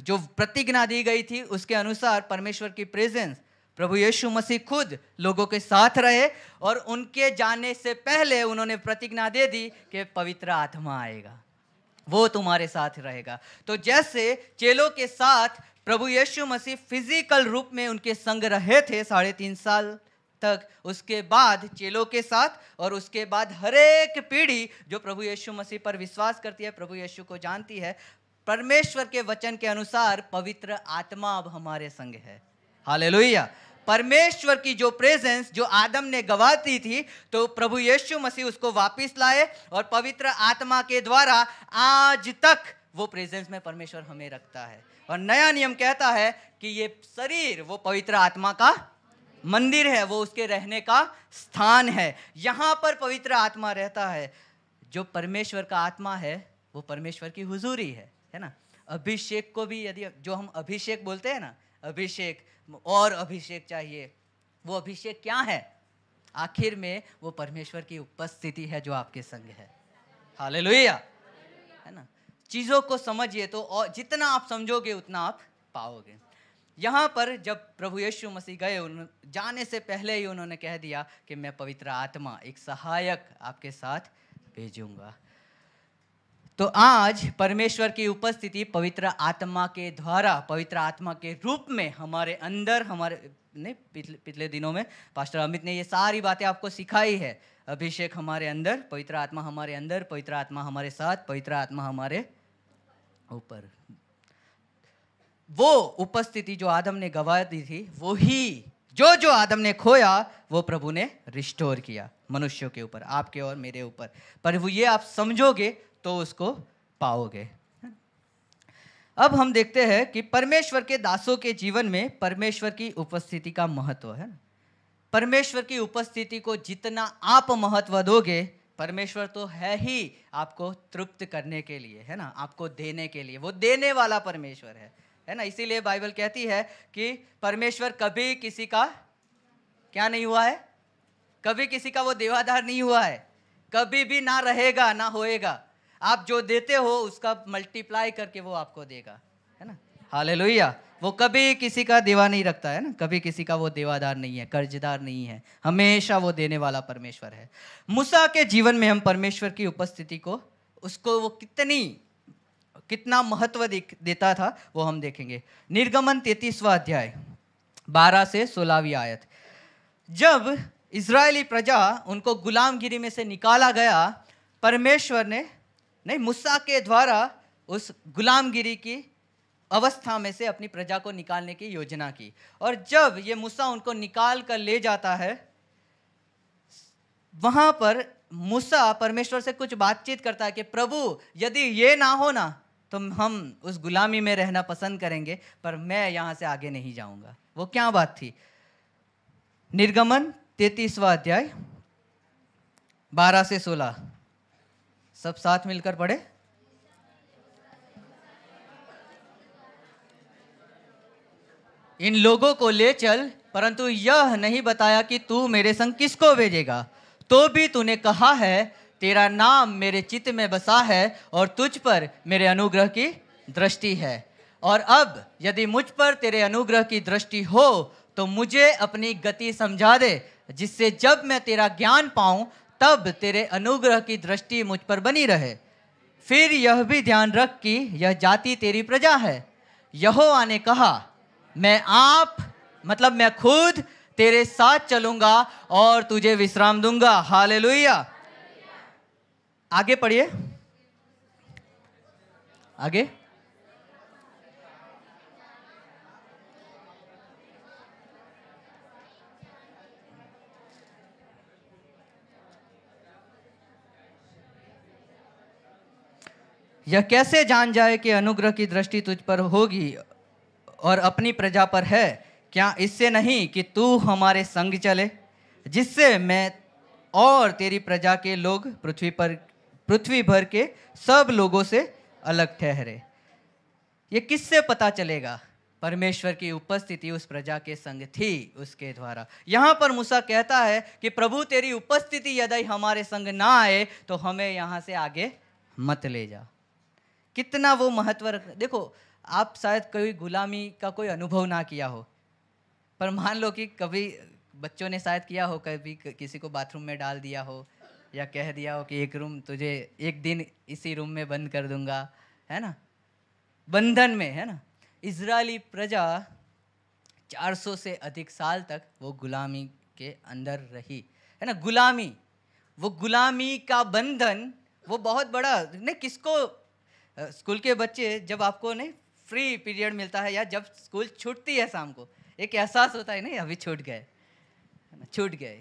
जो प्रतिज्ञा दी गई थी उसके अनुसार परमेश्वर की प्रेजेंस प्रभु यीशु मसीह खुद लोगों के साथ रहे और उनके जाने से पहले उन्होंने प्रतिज्ञा दे दी कि पवित्र आत्मा आएगा वो तुम्हारे साथ रहेगा तो जैसे चेलों के साथ प्रभु यीशु मसीह फिजिकल रूप में उनके संग रहे थे साढ़े तीन साल तक उसके बाद चेलों के साथ और उसके बाद हर एक पीढ़ी जो प्रभु यीशु मसीह पर विश्वास करती है प्रभु यीशु को जानती है परमेश्वर के वचन के अनुसार पवित्र आत्मा अब हमारे संग है हाल परमेश्वर की जो प्रेजेंस जो आदम ने गवाती थी तो प्रभु यीशु मसीह उसको वापस लाए और पवित्र आत्मा के द्वारा आज तक वो प्रेजेंस में परमेश्वर हमें रखता है और नया नियम कहता है कि ये शरीर वो पवित्र आत्मा का मंदिर है वो उसके रहने का स्थान है यहाँ पर पवित्र आत्मा रहता है जो परमेश्वर का आत्मा है वो परमेश्वर की हुजूरी है है ना अभिषेक को भी यदि जो हम अभिषेक बोलते हैं ना अभिषेक और अभिषेक चाहिए वो अभिषेक क्या है आखिर में वो परमेश्वर की उपस्थिति है जो आपके संग है हाले है ना चीज़ों को समझिए तो और जितना आप समझोगे उतना आप पाओगे यहाँ पर जब प्रभु यीशु मसीह गए उन जाने से पहले ही उन्होंने कह दिया कि मैं पवित्र आत्मा एक सहायक आपके साथ भेजूंगा तो आज परमेश्वर की उपस्थिति पवित्र आत्मा के द्वारा पवित्र आत्मा के रूप में हमारे अंदर हमारे ने पिछले पिछले दिनों में पास्टर अमित ने ये सारी बातें आपको सिखाई है अभिषेक हमारे अंदर पवित्र आत्मा हमारे अंदर पवित्र आत्मा हमारे साथ पवित्र आत्मा हमारे ऊपर वो उपस्थिति जो आदम ने गवा दी थी वो ही जो जो आदम ने खोया वो प्रभु ने रिस्टोर किया मनुष्यों के ऊपर आपके और मेरे ऊपर पर वो ये आप समझोगे तो उसको पाओगे अब हम देखते हैं कि परमेश्वर के दासों के जीवन में परमेश्वर की उपस्थिति का महत्व है परमेश्वर की उपस्थिति को जितना आप महत्व दोगे परमेश्वर तो है ही आपको तृप्त करने के लिए है ना आपको देने के लिए वो देने वाला परमेश्वर है है ना इसीलिए बाइबल कहती है कि परमेश्वर कभी किसी का क्या नहीं हुआ है कभी किसी का वो देवादार नहीं हुआ है कभी भी ना रहेगा ना होएगा आप जो देते हो उसका मल्टीप्लाई करके वो आपको देगा है ना हाल वो कभी किसी का देवा नहीं रखता है ना कभी किसी का वो देवादार नहीं है कर्जदार नहीं है हमेशा वो देने वाला परमेश्वर है मूसा के जीवन में हम परमेश्वर की उपस्थिति को उसको वो कितनी कितना महत्व देता था वो हम देखेंगे निर्गमन तैतीसवा अध्याय बारह से सोलहवीं आयत जब इसराइली प्रजा उनको गुलामगिरी में से निकाला गया परमेश्वर ने नहीं मूसा के द्वारा उस गुलामगिरी की अवस्था में से अपनी प्रजा को निकालने की योजना की और जब ये मूसा उनको निकाल कर ले जाता है वहां पर मूसा परमेश्वर से कुछ बातचीत करता है कि प्रभु यदि ये ना हो ना तो हम उस गुलामी में रहना पसंद करेंगे पर मैं यहाँ से आगे नहीं जाऊँगा वो क्या बात थी निर्गमन तैतीसवा अध्याय बारह से सोलह सब साथ मिलकर पढ़े इन लोगों को ले चल परंतु यह नहीं बताया कि तू मेरे संग किसको भेजेगा तो भी तूने कहा है तेरा नाम मेरे चित्त में बसा है और तुझ पर मेरे अनुग्रह की दृष्टि है और अब यदि मुझ पर तेरे अनुग्रह की दृष्टि हो तो मुझे अपनी गति समझा दे जिससे जब मैं तेरा ज्ञान पाऊं तब तेरे अनुग्रह की दृष्टि मुझ पर बनी रहे फिर यह भी ध्यान रख कि यह जाति तेरी प्रजा है यहोवा ने कहा मैं आप मतलब मैं खुद तेरे साथ चलूंगा और तुझे विश्राम दूंगा हाले आगे पढ़िए आगे यह कैसे जान जाए कि अनुग्रह की दृष्टि तुझ पर होगी और अपनी प्रजा पर है क्या इससे नहीं कि तू हमारे संग चले जिससे मैं और तेरी प्रजा के लोग पृथ्वी पर पृथ्वी भर के सब लोगों से अलग ठहरे ये किससे पता चलेगा परमेश्वर की उपस्थिति उस प्रजा के संग थी उसके द्वारा यहाँ पर मूसा कहता है कि प्रभु तेरी उपस्थिति यदि हमारे संग ना आए तो हमें यहाँ से आगे मत ले जा कितना वो महत्व रख देखो आप शायद कोई गुलामी का कोई अनुभव ना किया हो पर मान लो कि कभी बच्चों ने शायद किया हो कभी किसी को बाथरूम में डाल दिया हो या कह दिया हो कि एक रूम तुझे एक दिन इसी रूम में बंद कर दूंगा है ना बंधन में है ना इसराइली प्रजा 400 से अधिक साल तक वो गुलामी के अंदर रही है ना गुलामी वो गुलामी का बंधन वो बहुत बड़ा नहीं किसको स्कूल के बच्चे जब आपको नहीं फ्री पीरियड मिलता है या जब स्कूल छूटती है शाम को एक एहसास होता है नहीं अभी छूट गए छूट गए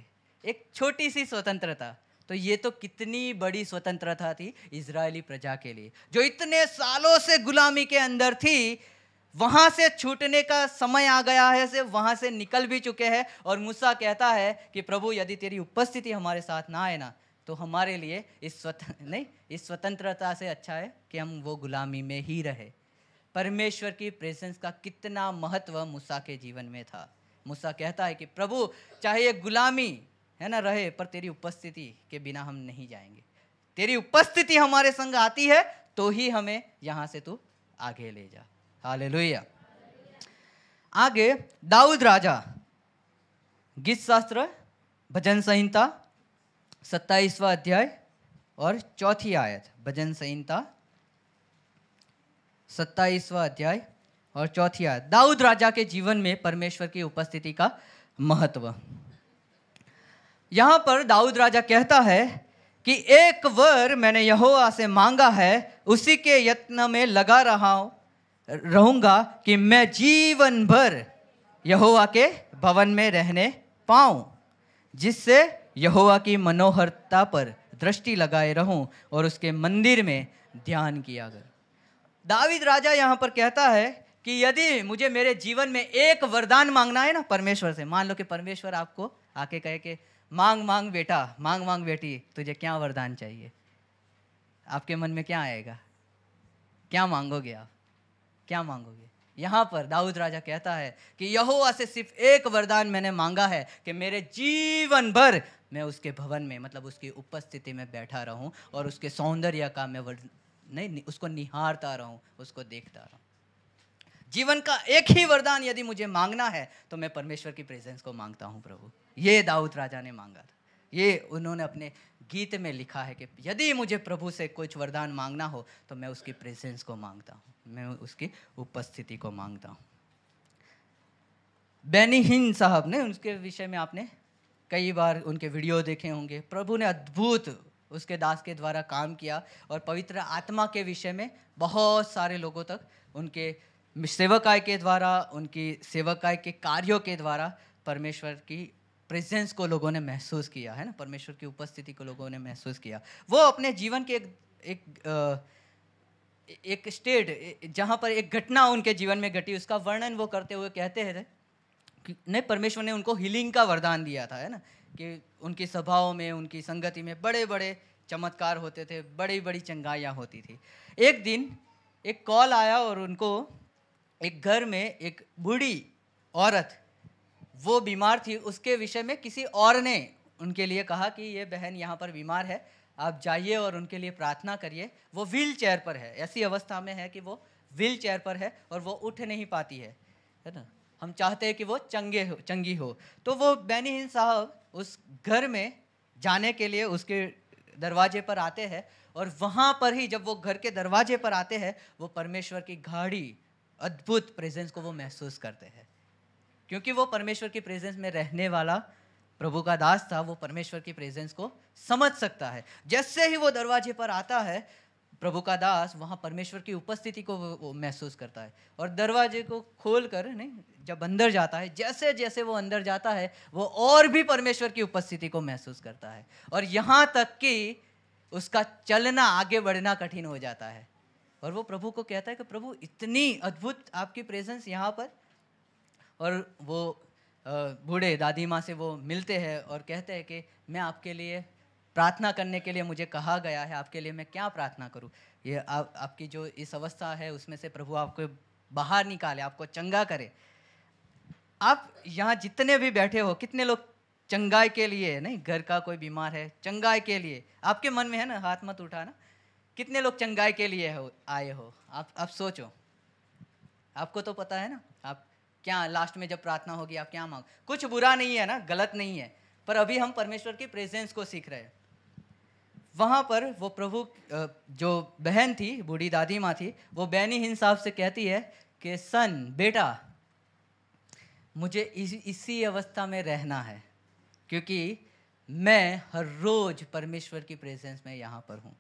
एक छोटी सी स्वतंत्रता तो ये तो कितनी बड़ी स्वतंत्रता थी इजरायली प्रजा के लिए जो इतने सालों से गुलामी के अंदर थी वहाँ से छूटने का समय आ गया है से वहाँ से निकल भी चुके हैं और मूसा कहता है कि प्रभु यदि तेरी उपस्थिति हमारे साथ ना आए ना तो हमारे लिए इस स्वतंत्र नहीं इस स्वतंत्रता से अच्छा है कि हम वो गुलामी में ही रहे परमेश्वर की प्रेजेंस का कितना महत्व मूसा के जीवन में था मूसा कहता है कि प्रभु चाहे ये गुलामी है ना रहे पर तेरी उपस्थिति के बिना हम नहीं जाएंगे तेरी उपस्थिति हमारे संग आती है तो ही हमें यहाँ से तू आगे ले जा हाले आगे दाऊद राजा गीत शास्त्र भजन संहिता सत्ताईसवा अध्याय और चौथी आयत भजन संहिता सत्ताईसवा अध्याय और चौथी आयत दाऊद राजा के जीवन में परमेश्वर की उपस्थिति का महत्व यहाँ पर दाऊद राजा कहता है कि एक वर मैंने यहोवा से मांगा है उसी के यत्न में लगा रहा रहूंगा रहूँगा कि मैं जीवन भर यहोवा के भवन में रहने पाऊँ जिससे यहोवा की मनोहरता पर दृष्टि लगाए रहूं और उसके मंदिर में ध्यान किया गया दाविद राजा यहाँ पर कहता है कि यदि मुझे मेरे जीवन में एक वरदान मांगना है ना परमेश्वर से मान लो कि परमेश्वर आपको आके कहे कि मांग मांग बेटा मांग मांग बेटी तुझे क्या वरदान चाहिए आपके मन में क्या आएगा क्या मांगोगे आप क्या मांगोगे यहाँ पर दाऊद राजा कहता है कि यहोवा से सिर्फ एक वरदान मैंने मांगा है कि मेरे जीवन भर मैं उसके भवन में मतलब उसकी उपस्थिति में बैठा रहूं और उसके सौंदर्य का मैं नहीं, उसको निहारता रहूं उसको देखता रहूं जीवन का एक ही वरदान यदि मुझे मांगना है तो मैं परमेश्वर की प्रेजेंस को मांगता हूं प्रभु ये दाऊद राजा ने मांगा था ये उन्होंने अपने गीत में लिखा है कि यदि मुझे प्रभु से कुछ वरदान मांगना हो तो मैं उसकी प्रेजेंस को मांगता हूँ मैं उसकी उपस्थिति को मांगता हूँ बैनी हिंद साहब ने उनके विषय में आपने कई बार उनके वीडियो देखे होंगे प्रभु ने अद्भुत उसके दास के द्वारा काम किया और पवित्र आत्मा के विषय में बहुत सारे लोगों तक उनके सेवकाय के द्वारा उनकी सेवकाय के कार्यों के द्वारा परमेश्वर की प्रेजेंस को लोगों ने महसूस किया है ना परमेश्वर की उपस्थिति को लोगों ने महसूस किया वो अपने जीवन के एक एक एक स्टेट जहाँ पर एक घटना उनके जीवन में घटी उसका वर्णन वो करते हुए कहते हैं नहीं परमेश्वर ने उनको हीलिंग का वरदान दिया था है ना कि उनकी सभाओं में उनकी संगति में बड़े बड़े चमत्कार होते थे बड़ी बड़ी चंगाइयाँ होती थी एक दिन एक कॉल आया और उनको एक घर में एक बूढ़ी औरत वो बीमार थी उसके विषय में किसी और ने उनके लिए कहा कि ये बहन यहाँ पर बीमार है आप जाइए और उनके लिए प्रार्थना करिए वो व्हील चेयर पर है ऐसी अवस्था में है कि वो व्हील चेयर पर है और वो उठ नहीं पाती है है ना हम चाहते हैं कि वो चंगे हो चंगी हो तो वो बैनी हिंद साहब उस घर में जाने के लिए उसके दरवाजे पर आते हैं और वहाँ पर ही जब वो घर के दरवाजे पर आते हैं वो परमेश्वर की गाड़ी अद्भुत प्रेजेंस को वो महसूस करते हैं क्योंकि वो परमेश्वर की प्रेजेंस में रहने वाला प्रभु का दास था वो परमेश्वर की प्रेजेंस को समझ सकता है जैसे ही वो दरवाजे पर आता है प्रभु का दास वहाँ परमेश्वर की उपस्थिति को वो महसूस करता है और दरवाजे को खोल कर नहीं जब अंदर जाता है जैसे जैसे वो अंदर जाता है वो और भी परमेश्वर की उपस्थिति को महसूस करता है और यहाँ तक कि उसका चलना आगे बढ़ना कठिन हो जाता है और वो प्रभु को कहता है कि प्रभु इतनी अद्भुत आपकी प्रेजेंस यहाँ पर और वो बूढ़े दादी माँ से वो मिलते हैं और कहते हैं कि मैं आपके लिए प्रार्थना करने के लिए मुझे कहा गया है आपके लिए मैं क्या प्रार्थना करूँ ये आप, आपकी जो इस अवस्था है उसमें से प्रभु आपको बाहर निकाले आपको चंगा करे आप यहाँ जितने भी बैठे हो कितने लोग चंगाई के लिए नहीं घर का कोई बीमार है चंगाई के लिए आपके मन में है ना हाथ मत उठाना कितने लोग चंगाई के लिए हो आए हो आप आप सोचो आपको तो पता है ना आप क्या लास्ट में जब प्रार्थना होगी आप क्या मांग कुछ बुरा नहीं है ना गलत नहीं है पर अभी हम परमेश्वर की प्रेजेंस को सीख रहे हैं वहाँ पर वो प्रभु जो बहन थी बूढ़ी दादी माँ थी वो बैनी हिंसाब से कहती है कि सन बेटा मुझे इस, इसी अवस्था में रहना है क्योंकि मैं हर रोज परमेश्वर की प्रेजेंस में यहाँ पर हूँ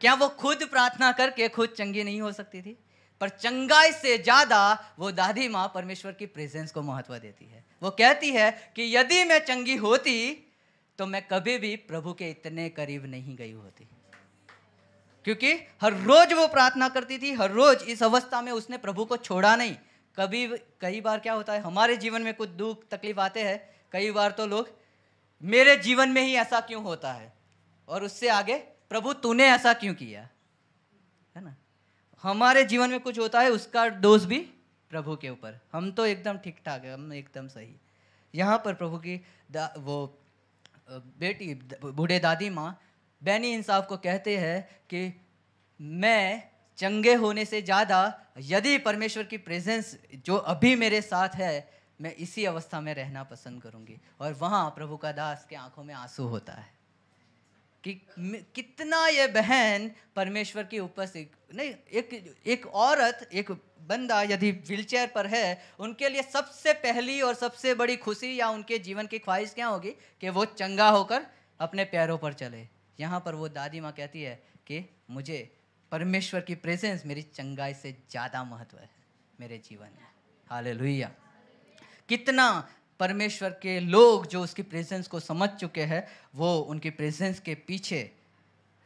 क्या वो खुद प्रार्थना करके खुद चंगी नहीं हो सकती थी पर चंगाई से ज़्यादा वो दादी माँ परमेश्वर की प्रेजेंस को महत्व देती है वो कहती है कि यदि मैं चंगी होती तो मैं कभी भी प्रभु के इतने करीब नहीं गई होती क्योंकि हर रोज वो प्रार्थना करती थी हर रोज इस अवस्था में उसने प्रभु को छोड़ा नहीं कभी कई बार क्या होता है हमारे जीवन में कुछ दुख तकलीफ आते हैं कई बार तो लोग मेरे जीवन में ही ऐसा क्यों होता है और उससे आगे प्रभु तूने ऐसा क्यों किया है ना हमारे जीवन में कुछ होता है उसका दोष भी प्रभु के ऊपर हम तो एकदम ठीक ठाक है हम एकदम सही यहाँ पर प्रभु की वो बेटी बूढ़े दादी माँ बैनी इंसाफ को कहते हैं कि मैं चंगे होने से ज़्यादा यदि परमेश्वर की प्रेजेंस जो अभी मेरे साथ है मैं इसी अवस्था में रहना पसंद करूँगी और वहाँ प्रभु का दास के आंखों में आंसू होता है कि कितना ये बहन परमेश्वर की उपस्थित नहीं एक एक औरत एक बंदा यदि व्हीलचेयर पर है उनके लिए सबसे पहली और सबसे बड़ी खुशी या उनके जीवन की ख्वाहिश क्या होगी कि वो चंगा होकर अपने पैरों पर चले यहाँ पर वो दादी माँ कहती है कि मुझे परमेश्वर की प्रेजेंस मेरी चंगाई से ज़्यादा महत्व है मेरे जीवन में हाल कितना परमेश्वर के लोग जो उसकी प्रेजेंस को समझ चुके हैं वो उनकी प्रेजेंस के पीछे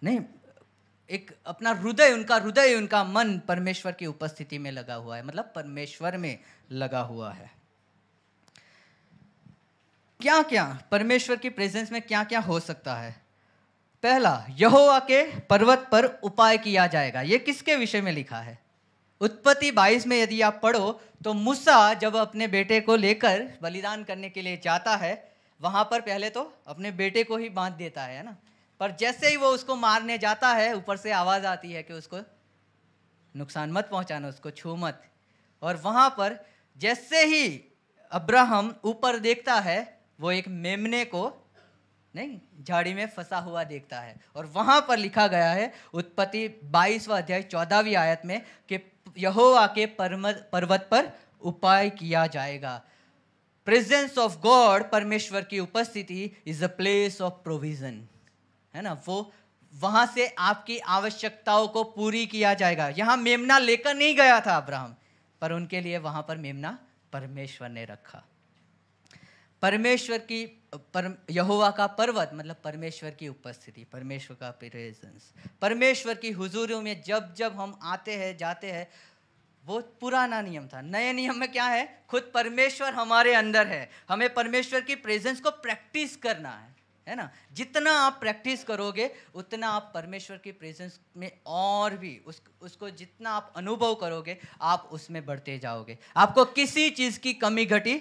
नहीं एक अपना हृदय उनका हृदय उनका मन परमेश्वर की उपस्थिति में लगा हुआ है मतलब परमेश्वर में लगा हुआ है क्या क्या परमेश्वर की प्रेजेंस में क्या क्या हो सकता है पहला यहोवा के पर्वत पर उपाय किया जाएगा ये किसके विषय में लिखा है उत्पत्ति 22 में यदि आप पढ़ो तो मूसा जब अपने बेटे को लेकर बलिदान करने के लिए जाता है वहाँ पर पहले तो अपने बेटे को ही बांध देता है ना पर जैसे ही वो उसको मारने जाता है ऊपर से आवाज़ आती है कि उसको नुकसान मत पहुँचाना उसको छू मत और वहाँ पर जैसे ही अब्राहम ऊपर देखता है वो एक मेमने को नहीं झाड़ी में फंसा हुआ देखता है और वहाँ पर लिखा गया है उत्पत्ति 22वां अध्याय चौदहवीं आयत में कि यहोवा के पर्वत पर उपाय किया जाएगा प्रेजेंस ऑफ गॉड परमेश्वर की उपस्थिति is a place of provision है ना वो वहां से आपकी आवश्यकताओं को पूरी किया जाएगा यहां मेमना लेकर नहीं गया था अब्राहम पर उनके लिए वहां पर मेमना परमेश्वर ने रखा परमेश्वर की पर यहोवा का पर्वत मतलब परमेश्वर की उपस्थिति परमेश्वर का प्रेजेंस परमेश्वर की हुजूरियों में जब जब हम आते हैं जाते हैं वो पुराना नियम था नए नियम में क्या है खुद परमेश्वर हमारे अंदर है हमें परमेश्वर की प्रेजेंस को प्रैक्टिस करना है है ना जितना आप प्रैक्टिस करोगे उतना आप परमेश्वर की प्रेजेंस में और भी उस उसको जितना आप अनुभव करोगे आप उसमें बढ़ते जाओगे आपको किसी चीज़ की कमी घटी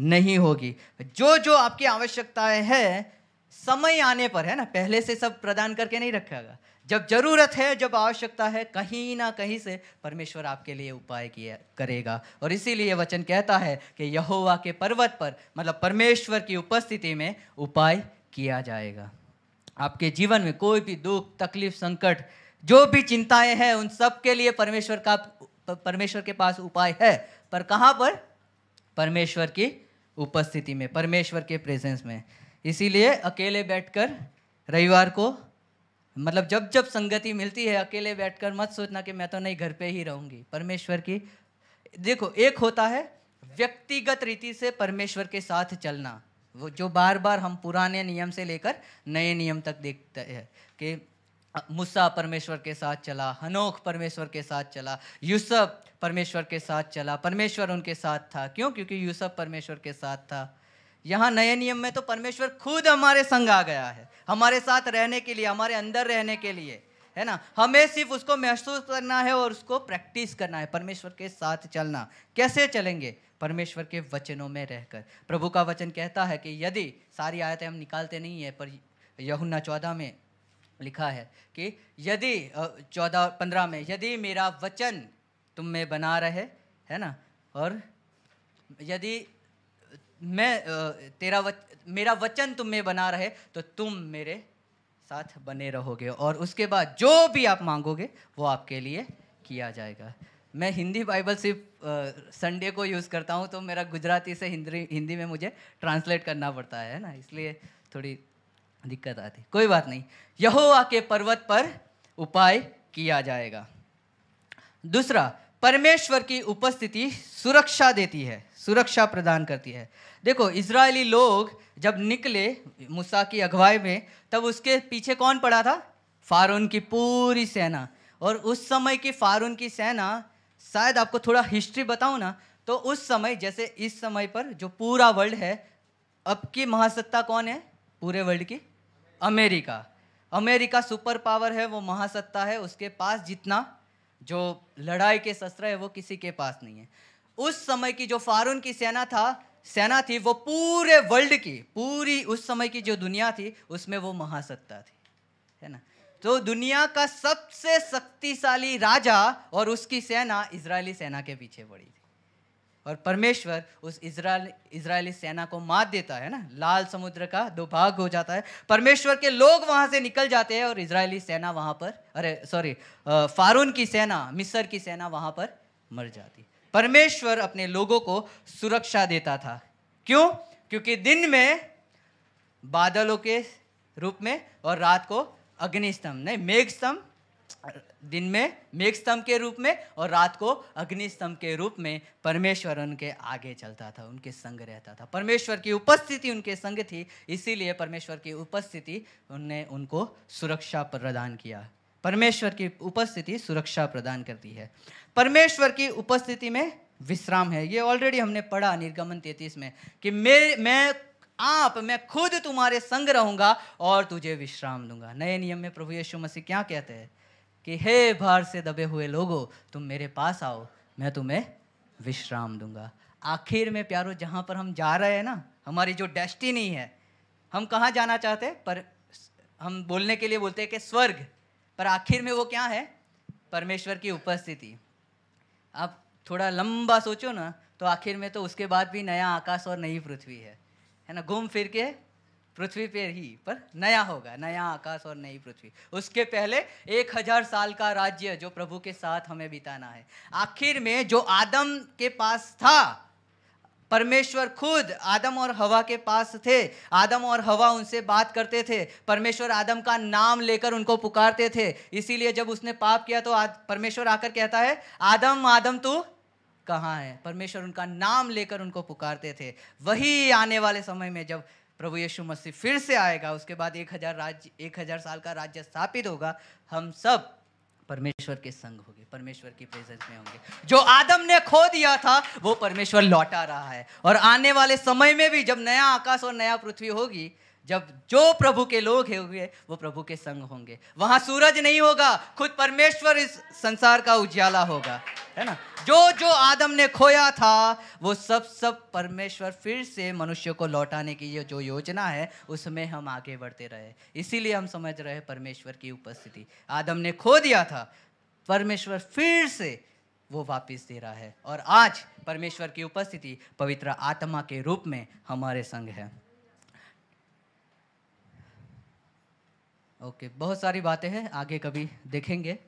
नहीं होगी जो जो आपकी आवश्यकताएं है समय आने पर है ना पहले से सब प्रदान करके नहीं रखेगा जब जरूरत है जब आवश्यकता है कहीं ना कहीं से परमेश्वर आपके लिए उपाय किया करेगा और इसीलिए वचन कहता है कि यहोवा के पर्वत पर मतलब परमेश्वर की उपस्थिति में उपाय किया जाएगा आपके जीवन में कोई भी दुख तकलीफ संकट जो भी चिंताएं हैं उन सब के लिए परमेश्वर का परमेश्वर के पास उपाय है पर कहाँ पर परमेश्वर की उपस्थिति में परमेश्वर के प्रेजेंस में इसीलिए अकेले बैठकर रविवार को मतलब जब जब संगति मिलती है अकेले बैठकर मत सोचना कि मैं तो नहीं घर पे ही रहूँगी परमेश्वर की देखो एक होता है व्यक्तिगत रीति से परमेश्वर के साथ चलना वो जो बार बार हम पुराने नियम से लेकर नए नियम तक देखते हैं कि मूसा परमेश्वर के साथ चला हनोख परमेश्वर के साथ चला यूसुफ परमेश्वर के साथ चला परमेश्वर उनके साथ था क्यों क्योंकि यूसुफ परमेश्वर के साथ था यहाँ नए नियम में तो परमेश्वर खुद हमारे संग आ गया है हमारे साथ रहने के लिए हमारे अंदर रहने के लिए है ना हमें सिर्फ उसको महसूस करना है और उसको प्रैक्टिस करना है परमेश्वर के साथ चलना कैसे चलेंगे परमेश्वर के वचनों में रहकर प्रभु का वचन कहता है कि यदि सारी आयतें हम निकालते नहीं है पर यहुन्ना चौदह में लिखा है कि यदि चौदह पंद्रह में यदि मेरा वचन तुम में बना रहे है ना और यदि मैं तेरा वच, मेरा वचन तुम में बना रहे तो तुम मेरे साथ बने रहोगे और उसके बाद जो भी आप मांगोगे वो आपके लिए किया जाएगा मैं हिंदी बाइबल सिर्फ संडे को यूज़ करता हूँ तो मेरा गुजराती से हिंदी हिंदी में मुझे ट्रांसलेट करना पड़ता है ना इसलिए थोड़ी दिक्कत आती कोई बात नहीं यहोवा के पर्वत पर उपाय किया जाएगा दूसरा परमेश्वर की उपस्थिति सुरक्षा देती है सुरक्षा प्रदान करती है देखो इसराइली लोग जब निकले मूसा की अगुवाई में तब उसके पीछे कौन पड़ा था फारून की पूरी सेना और उस समय की फारून की सेना शायद आपको थोड़ा हिस्ट्री बताऊँ ना तो उस समय जैसे इस समय पर जो पूरा वर्ल्ड है अब की महासत्ता कौन है पूरे वर्ल्ड की अमेरिका अमेरिका सुपर पावर है वो महासत्ता है उसके पास जितना जो लड़ाई के शस्त्र है वो किसी के पास नहीं है उस समय की जो फारून की सेना था सेना थी वो पूरे वर्ल्ड की पूरी उस समय की जो दुनिया थी उसमें वो महासत्ता थी है ना तो दुनिया का सबसे शक्तिशाली राजा और उसकी सेना इजरायली सेना के पीछे पड़ी थी और परमेश्वर उस इसराइल इसराइली सेना को मार देता है ना लाल समुद्र का दो भाग हो जाता है परमेश्वर के लोग वहाँ से निकल जाते हैं और इसराइली सेना वहाँ पर अरे सॉरी फारून की सेना मिस्र की सेना वहाँ पर मर जाती परमेश्वर अपने लोगों को सुरक्षा देता था क्यों क्योंकि दिन में बादलों के रूप में और रात को अग्निस्तंभ नहीं मेघ स्तंभ दिन में मेघ स्तंभ के रूप में और रात को अग्नि स्तंभ के रूप में परमेश्वर उनके आगे चलता था उनके संग रहता था परमेश्वर की उपस्थिति उनके संग थी इसीलिए परमेश्वर की उपस्थिति उनने उनको सुरक्षा प्रदान किया परमेश्वर की उपस्थिति सुरक्षा प्रदान करती है परमेश्वर की उपस्थिति में विश्राम है ये ऑलरेडी हमने पढ़ा निर्गमन तैतीस में कि मेरे मैं आप मैं खुद तुम्हारे संग रहूंगा और तुझे विश्राम दूंगा नए नियम में प्रभु यीशु मसीह क्या कहते हैं कि हे भार से दबे हुए लोगों तुम मेरे पास आओ मैं तुम्हें विश्राम दूंगा आखिर में प्यारो जहाँ पर हम जा रहे हैं ना हमारी जो डेस्टिनी है हम कहाँ जाना चाहते हैं पर हम बोलने के लिए बोलते हैं कि स्वर्ग पर आखिर में वो क्या है परमेश्वर की उपस्थिति आप थोड़ा लंबा सोचो ना तो आखिर में तो उसके बाद भी नया आकाश और नई पृथ्वी है है ना घूम फिर के पृथ्वी पर ही पर नया होगा नया आकाश और नई पृथ्वी उसके पहले एक हजार साल का राज्य जो प्रभु के साथ हमें बिताना है आखिर में जो आदम के पास था परमेश्वर खुद आदम और हवा के पास थे आदम और हवा उनसे बात करते थे परमेश्वर आदम का नाम लेकर उनको पुकारते थे इसीलिए जब उसने पाप किया तो परमेश्वर आकर कहता है आदम आदम तू कहाँ है परमेश्वर उनका नाम लेकर उनको पुकारते थे वही आने वाले समय में जब प्रभु यीशु मसीह फिर से आएगा उसके बाद एक हजार राज्य एक हजार साल का राज्य स्थापित होगा हम सब परमेश्वर के संग होंगे परमेश्वर की प्रेजेंस में होंगे जो आदम ने खो दिया था वो परमेश्वर लौटा रहा है और आने वाले समय में भी जब नया आकाश और नया पृथ्वी होगी जब जो प्रभु के लोग होंगे वो प्रभु के संग होंगे वहां सूरज नहीं होगा खुद परमेश्वर इस संसार का उजाला होगा है ना जो जो आदम ने खोया था वो सब सब परमेश्वर फिर से मनुष्य को लौटाने की ये जो योजना है उसमें हम आगे बढ़ते रहे इसीलिए हम समझ रहे परमेश्वर की उपस्थिति आदम ने खो दिया था परमेश्वर फिर से वो वापस दे रहा है और आज परमेश्वर की उपस्थिति पवित्र आत्मा के रूप में हमारे संग है ओके बहुत सारी बातें हैं आगे कभी देखेंगे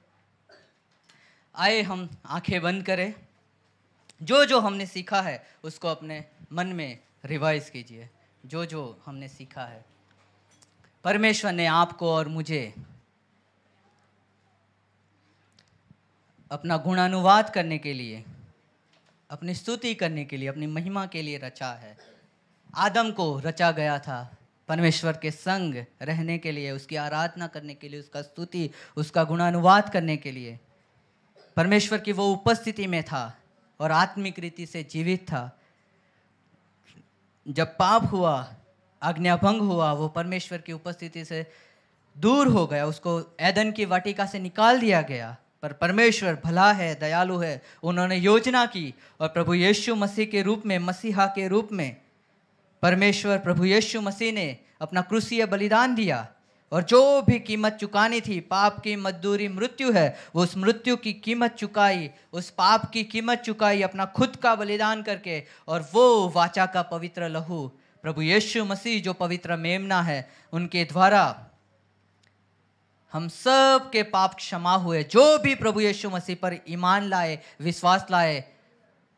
आए हम आंखें बंद करें जो जो हमने सीखा है उसको अपने मन में रिवाइज कीजिए जो जो हमने सीखा है परमेश्वर ने आपको और मुझे अपना गुणानुवाद करने के लिए अपनी स्तुति करने के लिए अपनी महिमा के लिए रचा है आदम को रचा गया था परमेश्वर के संग रहने के लिए उसकी आराधना करने के लिए उसका स्तुति उसका गुणानुवाद करने के लिए परमेश्वर की वो उपस्थिति में था और आत्मिक रीति से जीवित था जब पाप हुआ आज्ञाभंग हुआ वो परमेश्वर की उपस्थिति से दूर हो गया उसको ऐदन की वाटिका से निकाल दिया गया पर परमेश्वर भला है दयालु है उन्होंने योजना की और प्रभु यीशु मसीह के रूप में मसीहा के रूप में परमेश्वर प्रभु यीशु मसीह ने अपना क्रूसीय बलिदान दिया और जो भी कीमत चुकानी थी पाप की मजदूरी मृत्यु है वो उस मृत्यु की कीमत चुकाई उस पाप की कीमत चुकाई अपना खुद का बलिदान करके और वो वाचा का पवित्र लहू प्रभु यीशु मसीह जो पवित्र मेमना है उनके द्वारा हम सब के पाप क्षमा हुए जो भी प्रभु यीशु मसीह पर ईमान लाए विश्वास लाए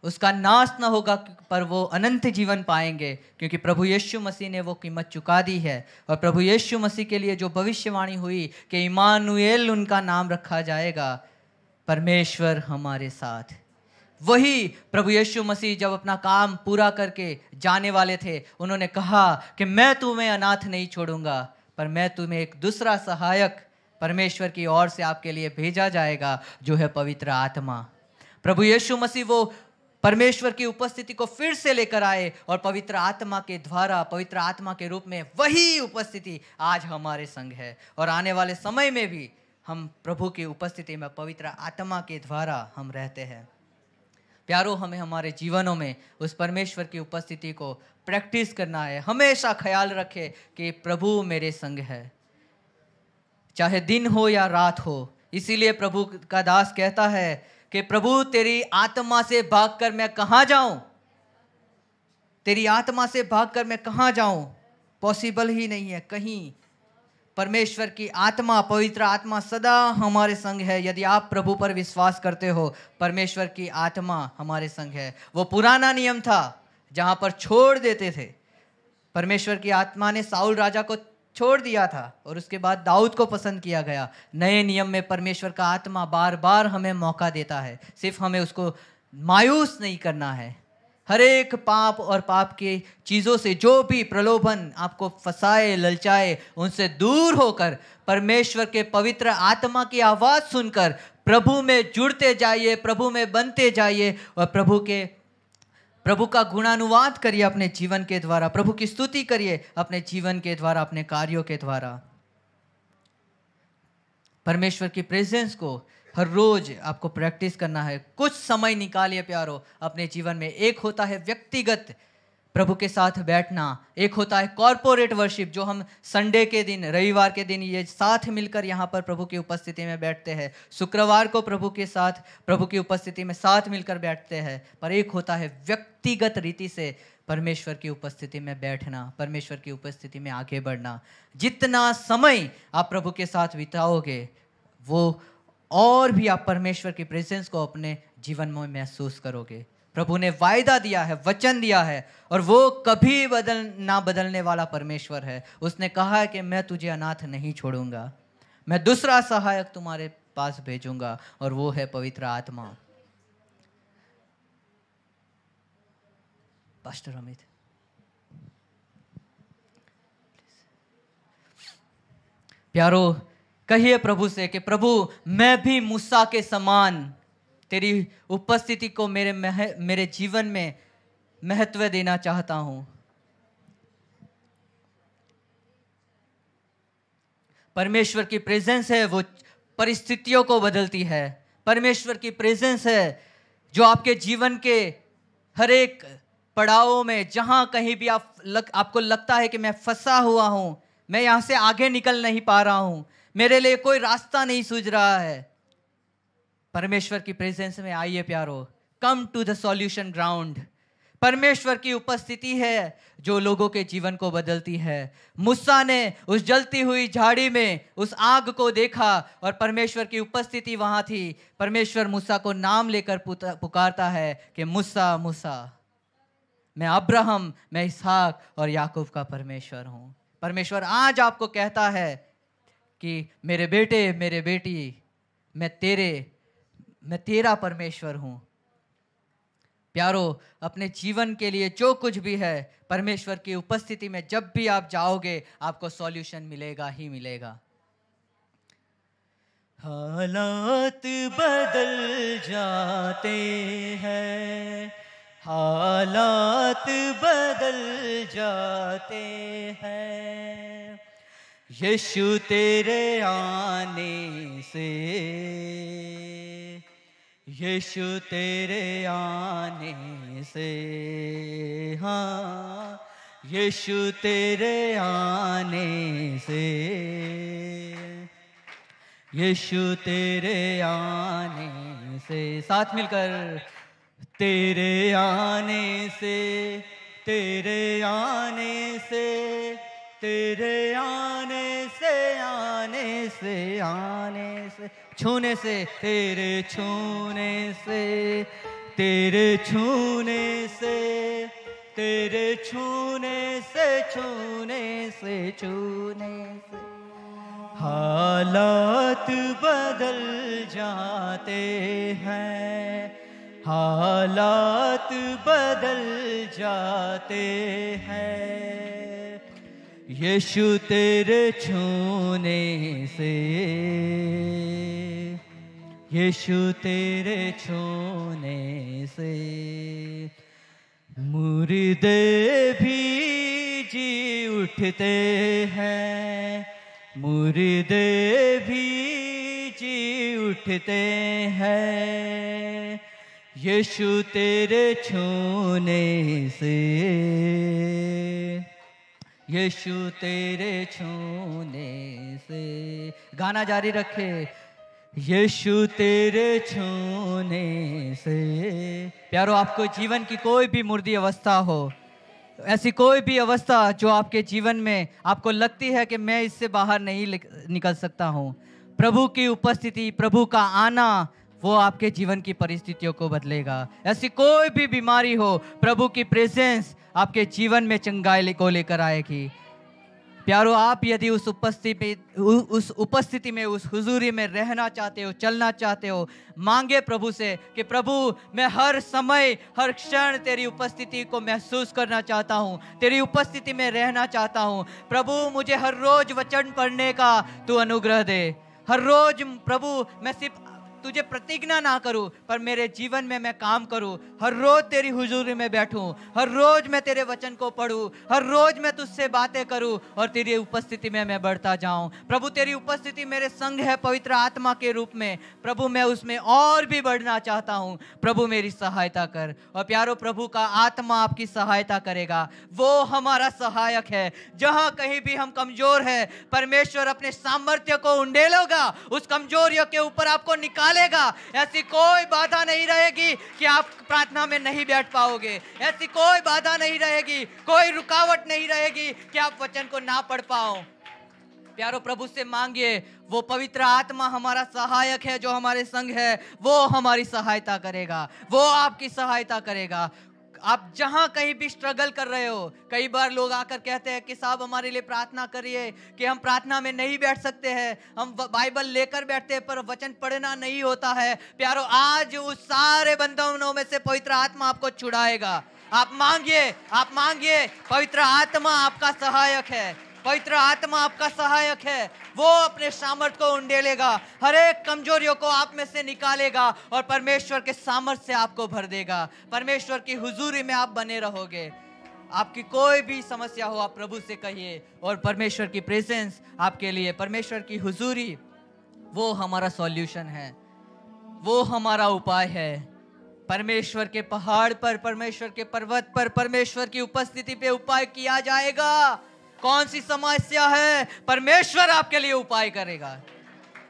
उसका नाश ना होगा पर वो अनंत जीवन पाएंगे क्योंकि प्रभु यीशु मसीह ने वो कीमत चुका दी है और प्रभु यीशु मसीह के लिए जो भविष्यवाणी हुई कि इमानुएल उनका नाम रखा जाएगा परमेश्वर हमारे साथ वही प्रभु यीशु मसीह जब अपना काम पूरा करके जाने वाले थे उन्होंने कहा कि मैं तुम्हें अनाथ नहीं छोड़ूंगा पर मैं तुम्हें एक दूसरा सहायक परमेश्वर की ओर से आपके लिए भेजा जाएगा जो है पवित्र आत्मा प्रभु यीशु मसीह वो परमेश्वर की उपस्थिति को फिर से लेकर आए और पवित्र आत्मा के द्वारा पवित्र आत्मा के रूप में वही उपस्थिति आज हमारे संग है और आने वाले समय में भी हम प्रभु की उपस्थिति में पवित्र आत्मा के द्वारा हम रहते हैं प्यारों हमें हमारे जीवनों में उस परमेश्वर की उपस्थिति को प्रैक्टिस करना है हमेशा ख्याल रखे कि प्रभु मेरे संग है चाहे दिन हो या रात हो इसीलिए प्रभु का दास कहता है कि प्रभु तेरी आत्मा से भागकर मैं कहाँ जाऊं तेरी आत्मा से भागकर मैं कहाँ जाऊं पॉसिबल ही नहीं है कहीं परमेश्वर की आत्मा पवित्र आत्मा सदा हमारे संग है यदि आप प्रभु पर विश्वास करते हो परमेश्वर की आत्मा हमारे संग है वो पुराना नियम था जहाँ पर छोड़ देते थे परमेश्वर की आत्मा ने साउल राजा को छोड़ दिया था और उसके बाद दाऊद को पसंद किया गया नए नियम में परमेश्वर का आत्मा बार बार हमें मौका देता है सिर्फ हमें उसको मायूस नहीं करना है हर एक पाप और पाप के चीज़ों से जो भी प्रलोभन आपको फंसाए ललचाए उनसे दूर होकर परमेश्वर के पवित्र आत्मा की आवाज़ सुनकर प्रभु में जुड़ते जाइए प्रभु में बनते जाइए और प्रभु के प्रभु का गुणानुवाद करिए अपने जीवन के द्वारा प्रभु की स्तुति करिए अपने जीवन के द्वारा अपने कार्यों के द्वारा परमेश्वर की प्रेजेंस को हर रोज आपको प्रैक्टिस करना है कुछ समय निकालिए प्यारो अपने जीवन में एक होता है व्यक्तिगत प्रभु के साथ बैठना एक होता है कॉरपोरेट वर्शिप जो हम संडे के दिन रविवार के दिन ये साथ मिलकर यहाँ पर प्रभु की उपस्थिति में बैठते हैं शुक्रवार को प्रभु के साथ प्रभु की उपस्थिति में साथ मिलकर बैठते हैं पर एक होता है व्यक्तिगत रीति से परमेश्वर की उपस्थिति में बैठना परमेश्वर की उपस्थिति में आगे बढ़ना जितना समय आप प्रभु के साथ बिताओगे वो और भी आप परमेश्वर की प्रेजेंस को अपने जीवन में महसूस करोगे प्रभु ने वायदा दिया है वचन दिया है और वो कभी बदल ना बदलने वाला परमेश्वर है उसने कहा है कि मैं तुझे अनाथ नहीं छोड़ूंगा मैं दूसरा सहायक तुम्हारे पास भेजूंगा और वो है पवित्र आत्मा पास्टर अमित प्यारो कहिए प्रभु से कि प्रभु मैं भी मूसा के समान तेरी उपस्थिति को मेरे मह, मेरे जीवन में महत्व देना चाहता हूं परमेश्वर की प्रेजेंस है वो परिस्थितियों को बदलती है परमेश्वर की प्रेजेंस है जो आपके जीवन के हर एक पड़ावों में जहाँ कहीं भी आप लग, आपको लगता है कि मैं फंसा हुआ हूं मैं यहां से आगे निकल नहीं पा रहा हूँ मेरे लिए कोई रास्ता नहीं सूझ रहा है परमेश्वर की प्रेजेंस में आइए प्यारो come to the solution ground परमेश्वर की उपस्थिति है जो लोगों के जीवन को बदलती है मुस्सा ने उस जलती हुई झाड़ी में उस आग को देखा और परमेश्वर की उपस्थिति वहां थी परमेश्वर मुस्सा को नाम लेकर पुकारता है कि मुस्सा मुस्सा मैं अब्राहम मैं इसहाक और याकूब का परमेश्वर हूँ परमेश्वर आज आपको कहता है कि मेरे बेटे मेरे बेटी मैं तेरे मैं तेरा परमेश्वर हूँ प्यारो अपने जीवन के लिए जो कुछ भी है परमेश्वर की उपस्थिति में जब भी आप जाओगे आपको सॉल्यूशन मिलेगा ही मिलेगा हालात बदल जाते हैं हालात बदल जाते हैं यीशु तेरे आने से यीशु तेरे आने से हाँ यीशु तेरे आने से यीशु तेरे आने से साथ मिलकर तेरे आने से तेरे आने से तेरे आने से आने से आने से छूने से तेरे छूने से तेरे छूने से तेरे छूने से छूने से छूने से हालात बदल जाते हैं हालात बदल जाते हैं यीशु तेरे छूने से यीशु तेरे छूने से मुर्दे भी जी उठते हैं मुर्दे भी जी उठते हैं यीशु तेरे छूने से यीशु तेरे छूने से गाना जारी रखे यीशु तेरे छूने से प्यारो आपको जीवन की कोई भी मुर्दी अवस्था हो ऐसी कोई भी अवस्था जो आपके जीवन में आपको लगती है कि मैं इससे बाहर नहीं निकल सकता हूँ प्रभु की उपस्थिति प्रभु का आना वो आपके जीवन की परिस्थितियों को बदलेगा ऐसी कोई भी बीमारी हो प्रभु की प्रेजेंस आपके जीवन में चंगाई को लेकर आएगी प्यारो आप यदि उस उपस्थिति उस उपस्थिति में उस हुजूरी में रहना चाहते हो चलना चाहते हो मांगे प्रभु से कि प्रभु मैं हर समय हर क्षण तेरी उपस्थिति को महसूस करना चाहता हूँ तेरी उपस्थिति में रहना चाहता हूँ प्रभु मुझे हर रोज वचन पढ़ने का तू अनुग्रह दे हर रोज प्रभु मैं सिर्फ तुझे प्रतिज्ञा ना करूं पर मेरे जीवन में मैं काम करूं हर रोज तेरी हुजूरी में बैठूं हर रोज मैं तेरे वचन को पढ़ूं हर रोज मैं तुझसे बातें करूं और तेरी उपस्थिति में मैं बढ़ता जाऊं प्रभु तेरी उपस्थिति मेरे संग है पवित्र आत्मा के रूप में प्रभु मैं उसमें और भी बढ़ना चाहता हूँ प्रभु मेरी सहायता कर और प्यारो प्रभु का आत्मा आपकी सहायता करेगा वो हमारा सहायक है जहाँ कहीं भी हम कमजोर है परमेश्वर अपने सामर्थ्य को उंडेलोगा उस कमजोरियों के ऊपर आपको निकाल निकालेगा ऐसी कोई बाधा नहीं रहेगी कि आप प्रार्थना में नहीं बैठ पाओगे ऐसी कोई बाधा नहीं रहेगी कोई रुकावट नहीं रहेगी कि आप वचन को ना पढ़ पाओ प्यारो प्रभु से मांगिए वो पवित्र आत्मा हमारा सहायक है जो हमारे संग है वो हमारी सहायता करेगा वो आपकी सहायता करेगा आप जहाँ कहीं भी स्ट्रगल कर रहे हो कई बार लोग आकर कहते हैं कि साहब हमारे लिए प्रार्थना करिए कि हम प्रार्थना में नहीं बैठ सकते हैं हम बाइबल लेकर बैठते हैं पर वचन पढ़ना नहीं होता है प्यारो आज उस सारे बंधनों में से पवित्र आत्मा आपको छुड़ाएगा आप मांगिए आप मांगिए पवित्र आत्मा आपका सहायक है पवित्र आत्मा आपका सहायक है वो अपने सामर्थ को उंडेलेगा हर एक कमजोरियों को आप में से निकालेगा और परमेश्वर के सामर्थ से आपको भर देगा परमेश्वर की हुजूरी में आप बने रहोगे आपकी कोई भी समस्या हो आप प्रभु से कहिए और परमेश्वर की प्रेजेंस आपके लिए परमेश्वर की हुजूरी वो हमारा सॉल्यूशन है वो हमारा उपाय है परमेश्वर के पहाड़ पर परमेश्वर के पर्वत पर परमेश्वर की उपस्थिति पे उपाय किया जाएगा कौन सी समस्या है परमेश्वर आपके लिए उपाय करेगा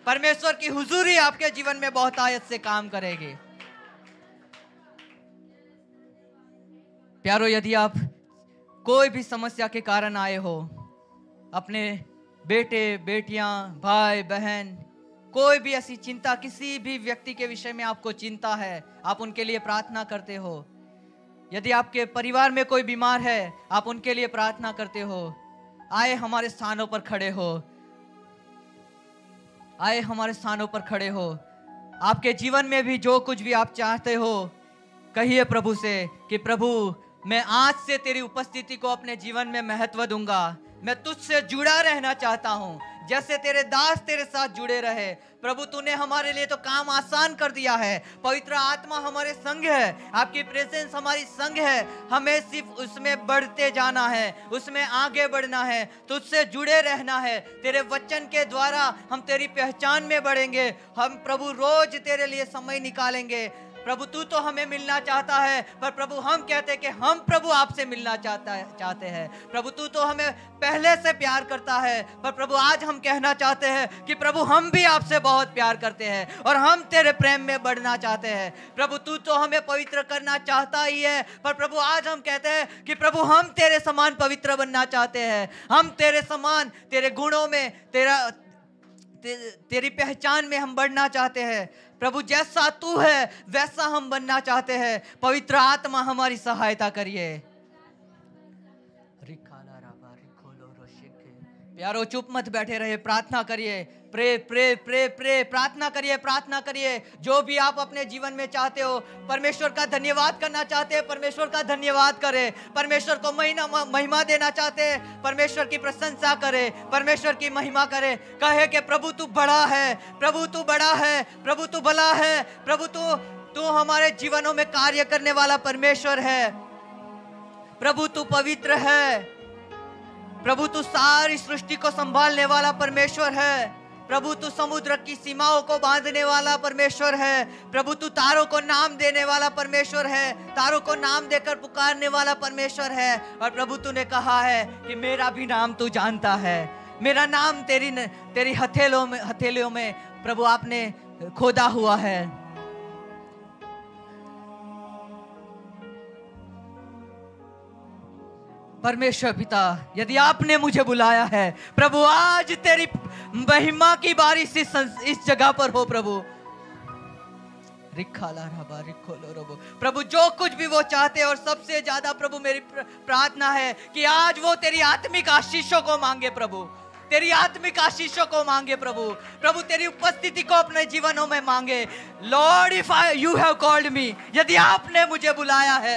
परमेश्वर की हुजूरी आपके जीवन में बहुत आयत से काम करेगी प्यारो यदि आप कोई भी समस्या के कारण आए हो अपने बेटे बेटियां भाई बहन कोई भी ऐसी चिंता किसी भी व्यक्ति के विषय में आपको चिंता है आप उनके लिए प्रार्थना करते हो यदि आपके परिवार में कोई बीमार है आप उनके लिए प्रार्थना करते हो आए हमारे स्थानों पर खड़े हो आए हमारे स्थानों पर खड़े हो आपके जीवन में भी जो कुछ भी आप चाहते हो कहिए प्रभु से कि प्रभु मैं आज से तेरी उपस्थिति को अपने जीवन में महत्व दूंगा मैं तुझसे जुड़ा रहना चाहता हूँ जैसे तेरे दास तेरे साथ जुड़े रहे प्रभु तूने हमारे लिए तो काम आसान कर दिया है पवित्र आत्मा हमारे संग है आपकी प्रेजेंस हमारी संग है हमें सिर्फ उसमें बढ़ते जाना है उसमें आगे बढ़ना है तुझसे जुड़े रहना है तेरे वचन के द्वारा हम तेरी पहचान में बढ़ेंगे हम प्रभु रोज तेरे लिए समय निकालेंगे प्रभु तू तो हमें मिलना चाहता है पर प्रभु हम कहते हैं कि हम प्रभु आपसे मिलना चाहता है चाहते हैं प्रभु तू तो हमें पहले से प्यार करता है पर प्रभु आज हम कहना चाहते हैं कि प्रभु हम भी आपसे बहुत प्यार करते हैं और हम तेरे प्रेम में बढ़ना चाहते हैं प्रभु तू तो हमें पवित्र करना चाहता ही है पर प्रभु आज हम कहते हैं कि प्रभु हम तेरे समान पवित्र बनना चाहते हैं हम तेरे समान तेरे गुणों में तेरा ते, तेरी पहचान में हम बढ़ना चाहते हैं प्रभु जैसा तू है वैसा हम बनना चाहते हैं पवित्र आत्मा हमारी सहायता करिए प्यारो चुप मत बैठे रहे प्रार्थना करिए प्रे प्रे प्रे प्रे प्रार्थना करिए प्रार्थना करिए जो भी आप अपने जीवन में चाहते हो परमेश्वर का धन्यवाद करना चाहते हैं परमेश्वर का धन्यवाद करें परमेश्वर को महिना महिमा देना चाहते हैं परमेश्वर की प्रशंसा करें परमेश्वर की महिमा करें कहे कि प्रभु तू बड़ा है प्रभु तू बड़ा है प्रभु तू भला है प्रभु तू तू हमारे जीवनों में कार्य करने वाला परमेश्वर है प्रभु तू पवित्र है प्रभु तू सारी सृष्टि को संभालने वाला परमेश्वर है प्रभु तू समुद्र की सीमाओं को बांधने वाला परमेश्वर है प्रभु तू तारों को नाम देने वाला परमेश्वर है तारों को नाम देकर पुकारने वाला परमेश्वर है और प्रभु तू ने कहा है कि मेरा भी नाम तू जानता है मेरा नाम तेरी तेरी हथेलों में हथेलियों में प्रभु आपने खोदा हुआ है परमेश्वर पिता यदि आपने मुझे बुलाया है प्रभु आज तेरी महिमा की बारिश इस इस जगह पर हो प्रभु प्रभु जो कुछ भी वो चाहते हैं और सबसे ज्यादा प्रभु मेरी प्रार्थना है कि आज वो तेरी आत्मिक आशीषों को मांगे प्रभु तेरी आत्मिक आशीषों को मांगे प्रभु प्रभु तेरी उपस्थिति को अपने जीवनों में मांगे Lord if I you have called me यदि आपने मुझे बुलाया है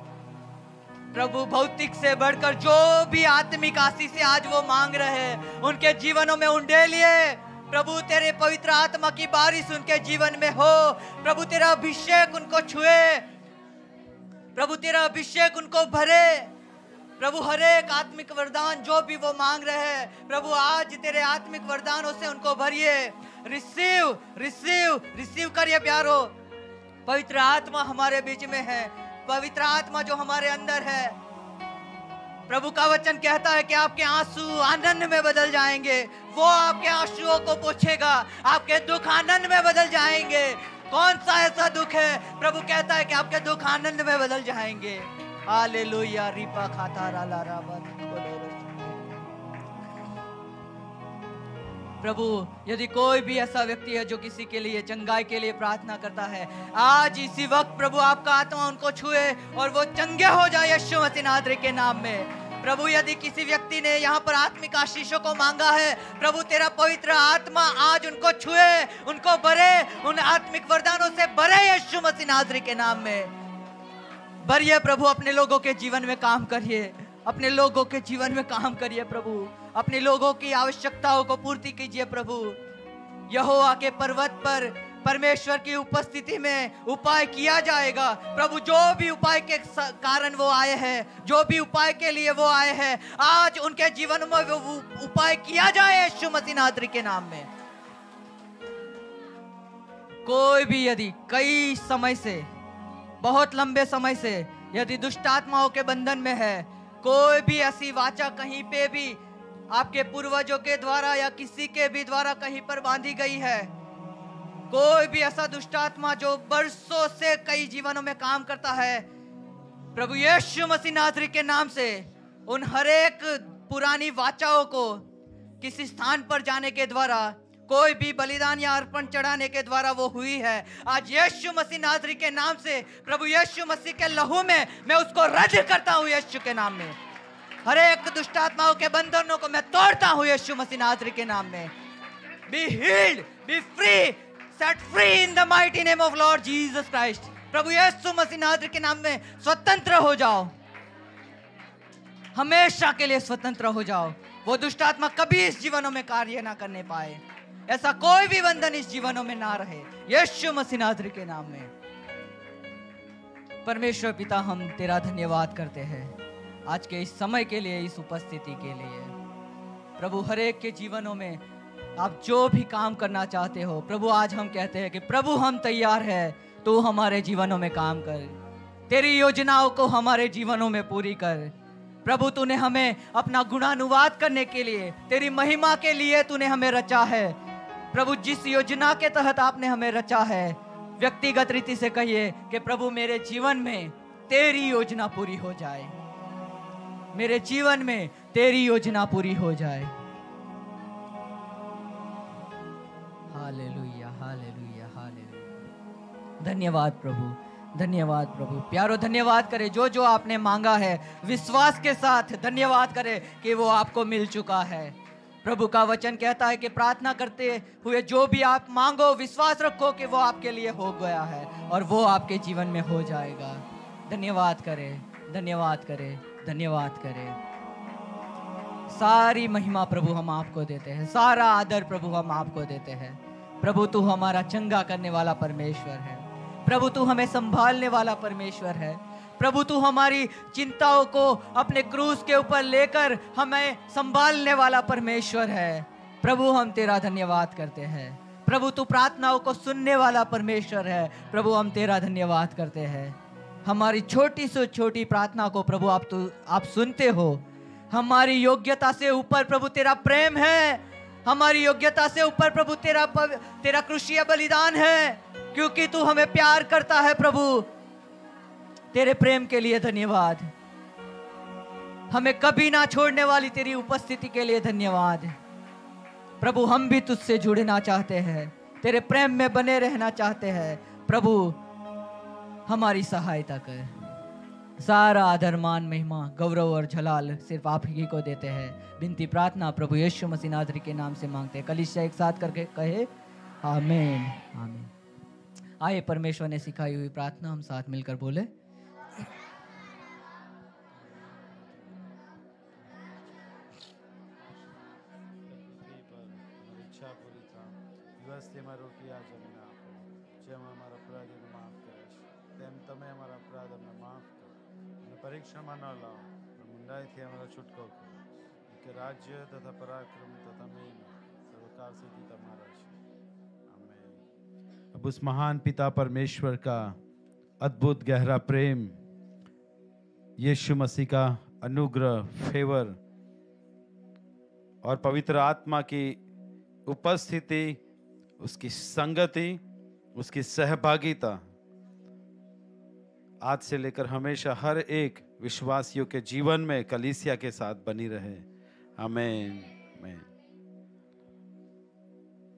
प्रभु भौतिक से बढ़कर जो भी आत्मिक आशीष आज वो मांग रहे हैं उनके जीवनों में उंडे लिए प्रभु तेरे पवित्र आत्मा की बारिश उनके जीवन में हो प्रभु तेरा अभिषेक उनको छुए प्रभु तेरा अभिषेक उनको भरे प्रभु हरेक आत्मिक वरदान जो भी वो मांग रहे हैं प्रभु आज तेरे आत्मिक वरदानों से उनको भरिए रिसीव रिसीव रिसीव करिए प्यारो पवित्र आत्मा हमारे बीच में है पवित्र आत्मा जो हमारे अंदर है प्रभु का वचन कहता है कि आपके आंसू आनंद में बदल जाएंगे वो आपके आंसुओं को पूछेगा आपके दुख आनंद में बदल जाएंगे कौन सा ऐसा दुख है प्रभु कहता है कि आपके दुख आनंद में बदल जाएंगे आले लोहिया रिपा खाता राला राबा प्रभु यदि कोई भी ऐसा व्यक्ति है जो किसी के लिए चंगाई के लिए प्रार्थना करता है आज इसी वक्त प्रभु आपका आत्मा उनको छुए और वो चंगे हो जाए यशु मसीनाद्री के नाम में प्रभु यदि किसी व्यक्ति ने यहाँ पर आत्मिक आशीषों को मांगा है प्रभु तेरा पवित्र आत्मा आज उनको छुए उनको भरे उन आत्मिक वरदानों से भरे यशु मसीनाद्री के नाम में भरिए प्रभु अपने लोगों के जीवन में काम करिए अपने लोगों के जीवन में काम करिए प्रभु अपने लोगों की आवश्यकताओं को पूर्ति कीजिए प्रभु यहोवा के पर्वत पर परमेश्वर की उपस्थिति में उपाय किया जाएगा प्रभु जो भी उपाय के कारण वो आए हैं जो भी उपाय के लिए वो आए हैं आज उनके जीवन में वो उपाय किया जाए यशु नादरी के नाम में कोई भी यदि कई समय से बहुत लंबे समय से यदि दुष्ट आत्माओं के बंधन में है कोई भी ऐसी वाचा कहीं पे भी आपके पूर्वजों के द्वारा या किसी के भी द्वारा कहीं पर बांधी गई है कोई भी ऐसा दुष्टात्मा जो बरसों से कई जीवनों में काम करता है प्रभु यीशु मसीह नाजरी के नाम से उन हरेक पुरानी वाचाओं को किसी स्थान पर जाने के द्वारा कोई भी बलिदान या अर्पण चढ़ाने के द्वारा वो हुई है आज यीशु मसीह नाजरी के नाम से प्रभु यीशु मसीह के लहू में मैं उसको रद्द करता हूँ यीशु के नाम में हर एक दुष्टात्माओं के बंधनों को मैं तोड़ता हूँ यीशु मसीह नाजरी के नाम में be healed be free set free in the mighty name of Lord Jesus Christ प्रभु यीशु मसीह नाजरी के नाम में स्वतंत्र हो जाओ हमेशा के लिए स्वतंत्र हो जाओ वो दुष्टात्मा कभी इस जीवनों में कार्य ना करने पाए ऐसा कोई भी बंधन इस जीवनों में ना रहे यशु मसीह नाजरी के नाम में परमेश्वर पिता हम तेरा धन्यवाद करते हैं आज के इस समय के लिए इस उपस्थिति के लिए प्रभु हर एक के जीवनों में आप जो भी काम करना चाहते हो प्रभु आज हम कहते हैं कि प्रभु हम तैयार है तो हमारे जीवनों में काम कर तेरी योजनाओं को हमारे जीवनों में पूरी कर प्रभु तूने हमें अपना गुणानुवाद करने के लिए तेरी महिमा के लिए तूने हमें रचा है प्रभु जिस योजना के तहत आपने हमें रचा है व्यक्तिगत रीति से कहिए कि प्रभु मेरे जीवन में तेरी योजना पूरी हो जाए मेरे जीवन में तेरी योजना पूरी हो जाए धन्यवाद प्रभु धन्यवाद प्रभु प्यारो धन्यवाद करे जो जो आपने मांगा है विश्वास के साथ धन्यवाद करे कि वो आपको मिल चुका है प्रभु का वचन कहता है कि प्रार्थना करते हुए जो भी आप मांगो विश्वास रखो कि वो आपके लिए हो गया है और वो आपके जीवन में हो जाएगा धन्यवाद करें धन्यवाद करें धन्यवाद करें सारी महिमा प्रभु हम आपको देते हैं सारा आदर प्रभु हम आपको देते हैं प्रभु तू हमारा चंगा करने वाला परमेश्वर है प्रभु तू हमें संभालने वाला परमेश्वर है प्रभु तू हमारी चिंताओं को अपने क्रूज के ऊपर लेकर हमें संभालने वाला परमेश्वर है प्रभु हम तेरा धन्यवाद करते हैं प्रभु तू प्रार्थनाओं को सुनने वाला परमेश्वर है प्रभु हम तेरा धन्यवाद करते हैं हमारी छोटी से छोटी प्रार्थना को प्रभु आप तो आप सुनते हो हमारी योग्यता से ऊपर प्रभु तेरा प्रेम है हमारी योग्यता से ऊपर प्रभु तेरा तेरा कृषि बलिदान है क्योंकि तू हमें प्यार करता है प्रभु तेरे प्रेम के लिए धन्यवाद हमें कभी ना छोड़ने वाली तेरी उपस्थिति के लिए धन्यवाद प्रभु हम भी तुझसे जुड़ना चाहते हैं तेरे प्रेम में बने रहना चाहते हैं प्रभु हमारी सहायता कर सारा आदर मान महिमा गौरव और झलाल सिर्फ आप ही को देते हैं बिनती प्रार्थना प्रभु यीशु मसीह नाजरी के नाम से मांगते हैं कलिशा एक साथ करके कहे आमेन आमेन आए परमेश्वर ने सिखाई हुई प्रार्थना हम साथ मिलकर बोले परीक्षा પરીક્ષામાં ન લાવો પણ મુંડાઈથી અમારો છૂટકો કરો કે રાજ્ય तथा પરાક્રમ તથા મહિમા સર્વકાળ સુધી તમારા છે अब उस महान पिता परमेश्वर का अद्भुत गहरा प्रेम यीशु मसीह का अनुग्रह फेवर और पवित्र आत्मा की उपस्थिति उसकी संगति उसकी सहभागिता आज से लेकर हमेशा हर एक विश्वासियों के जीवन में कलीसिया के साथ बनी रहे हमें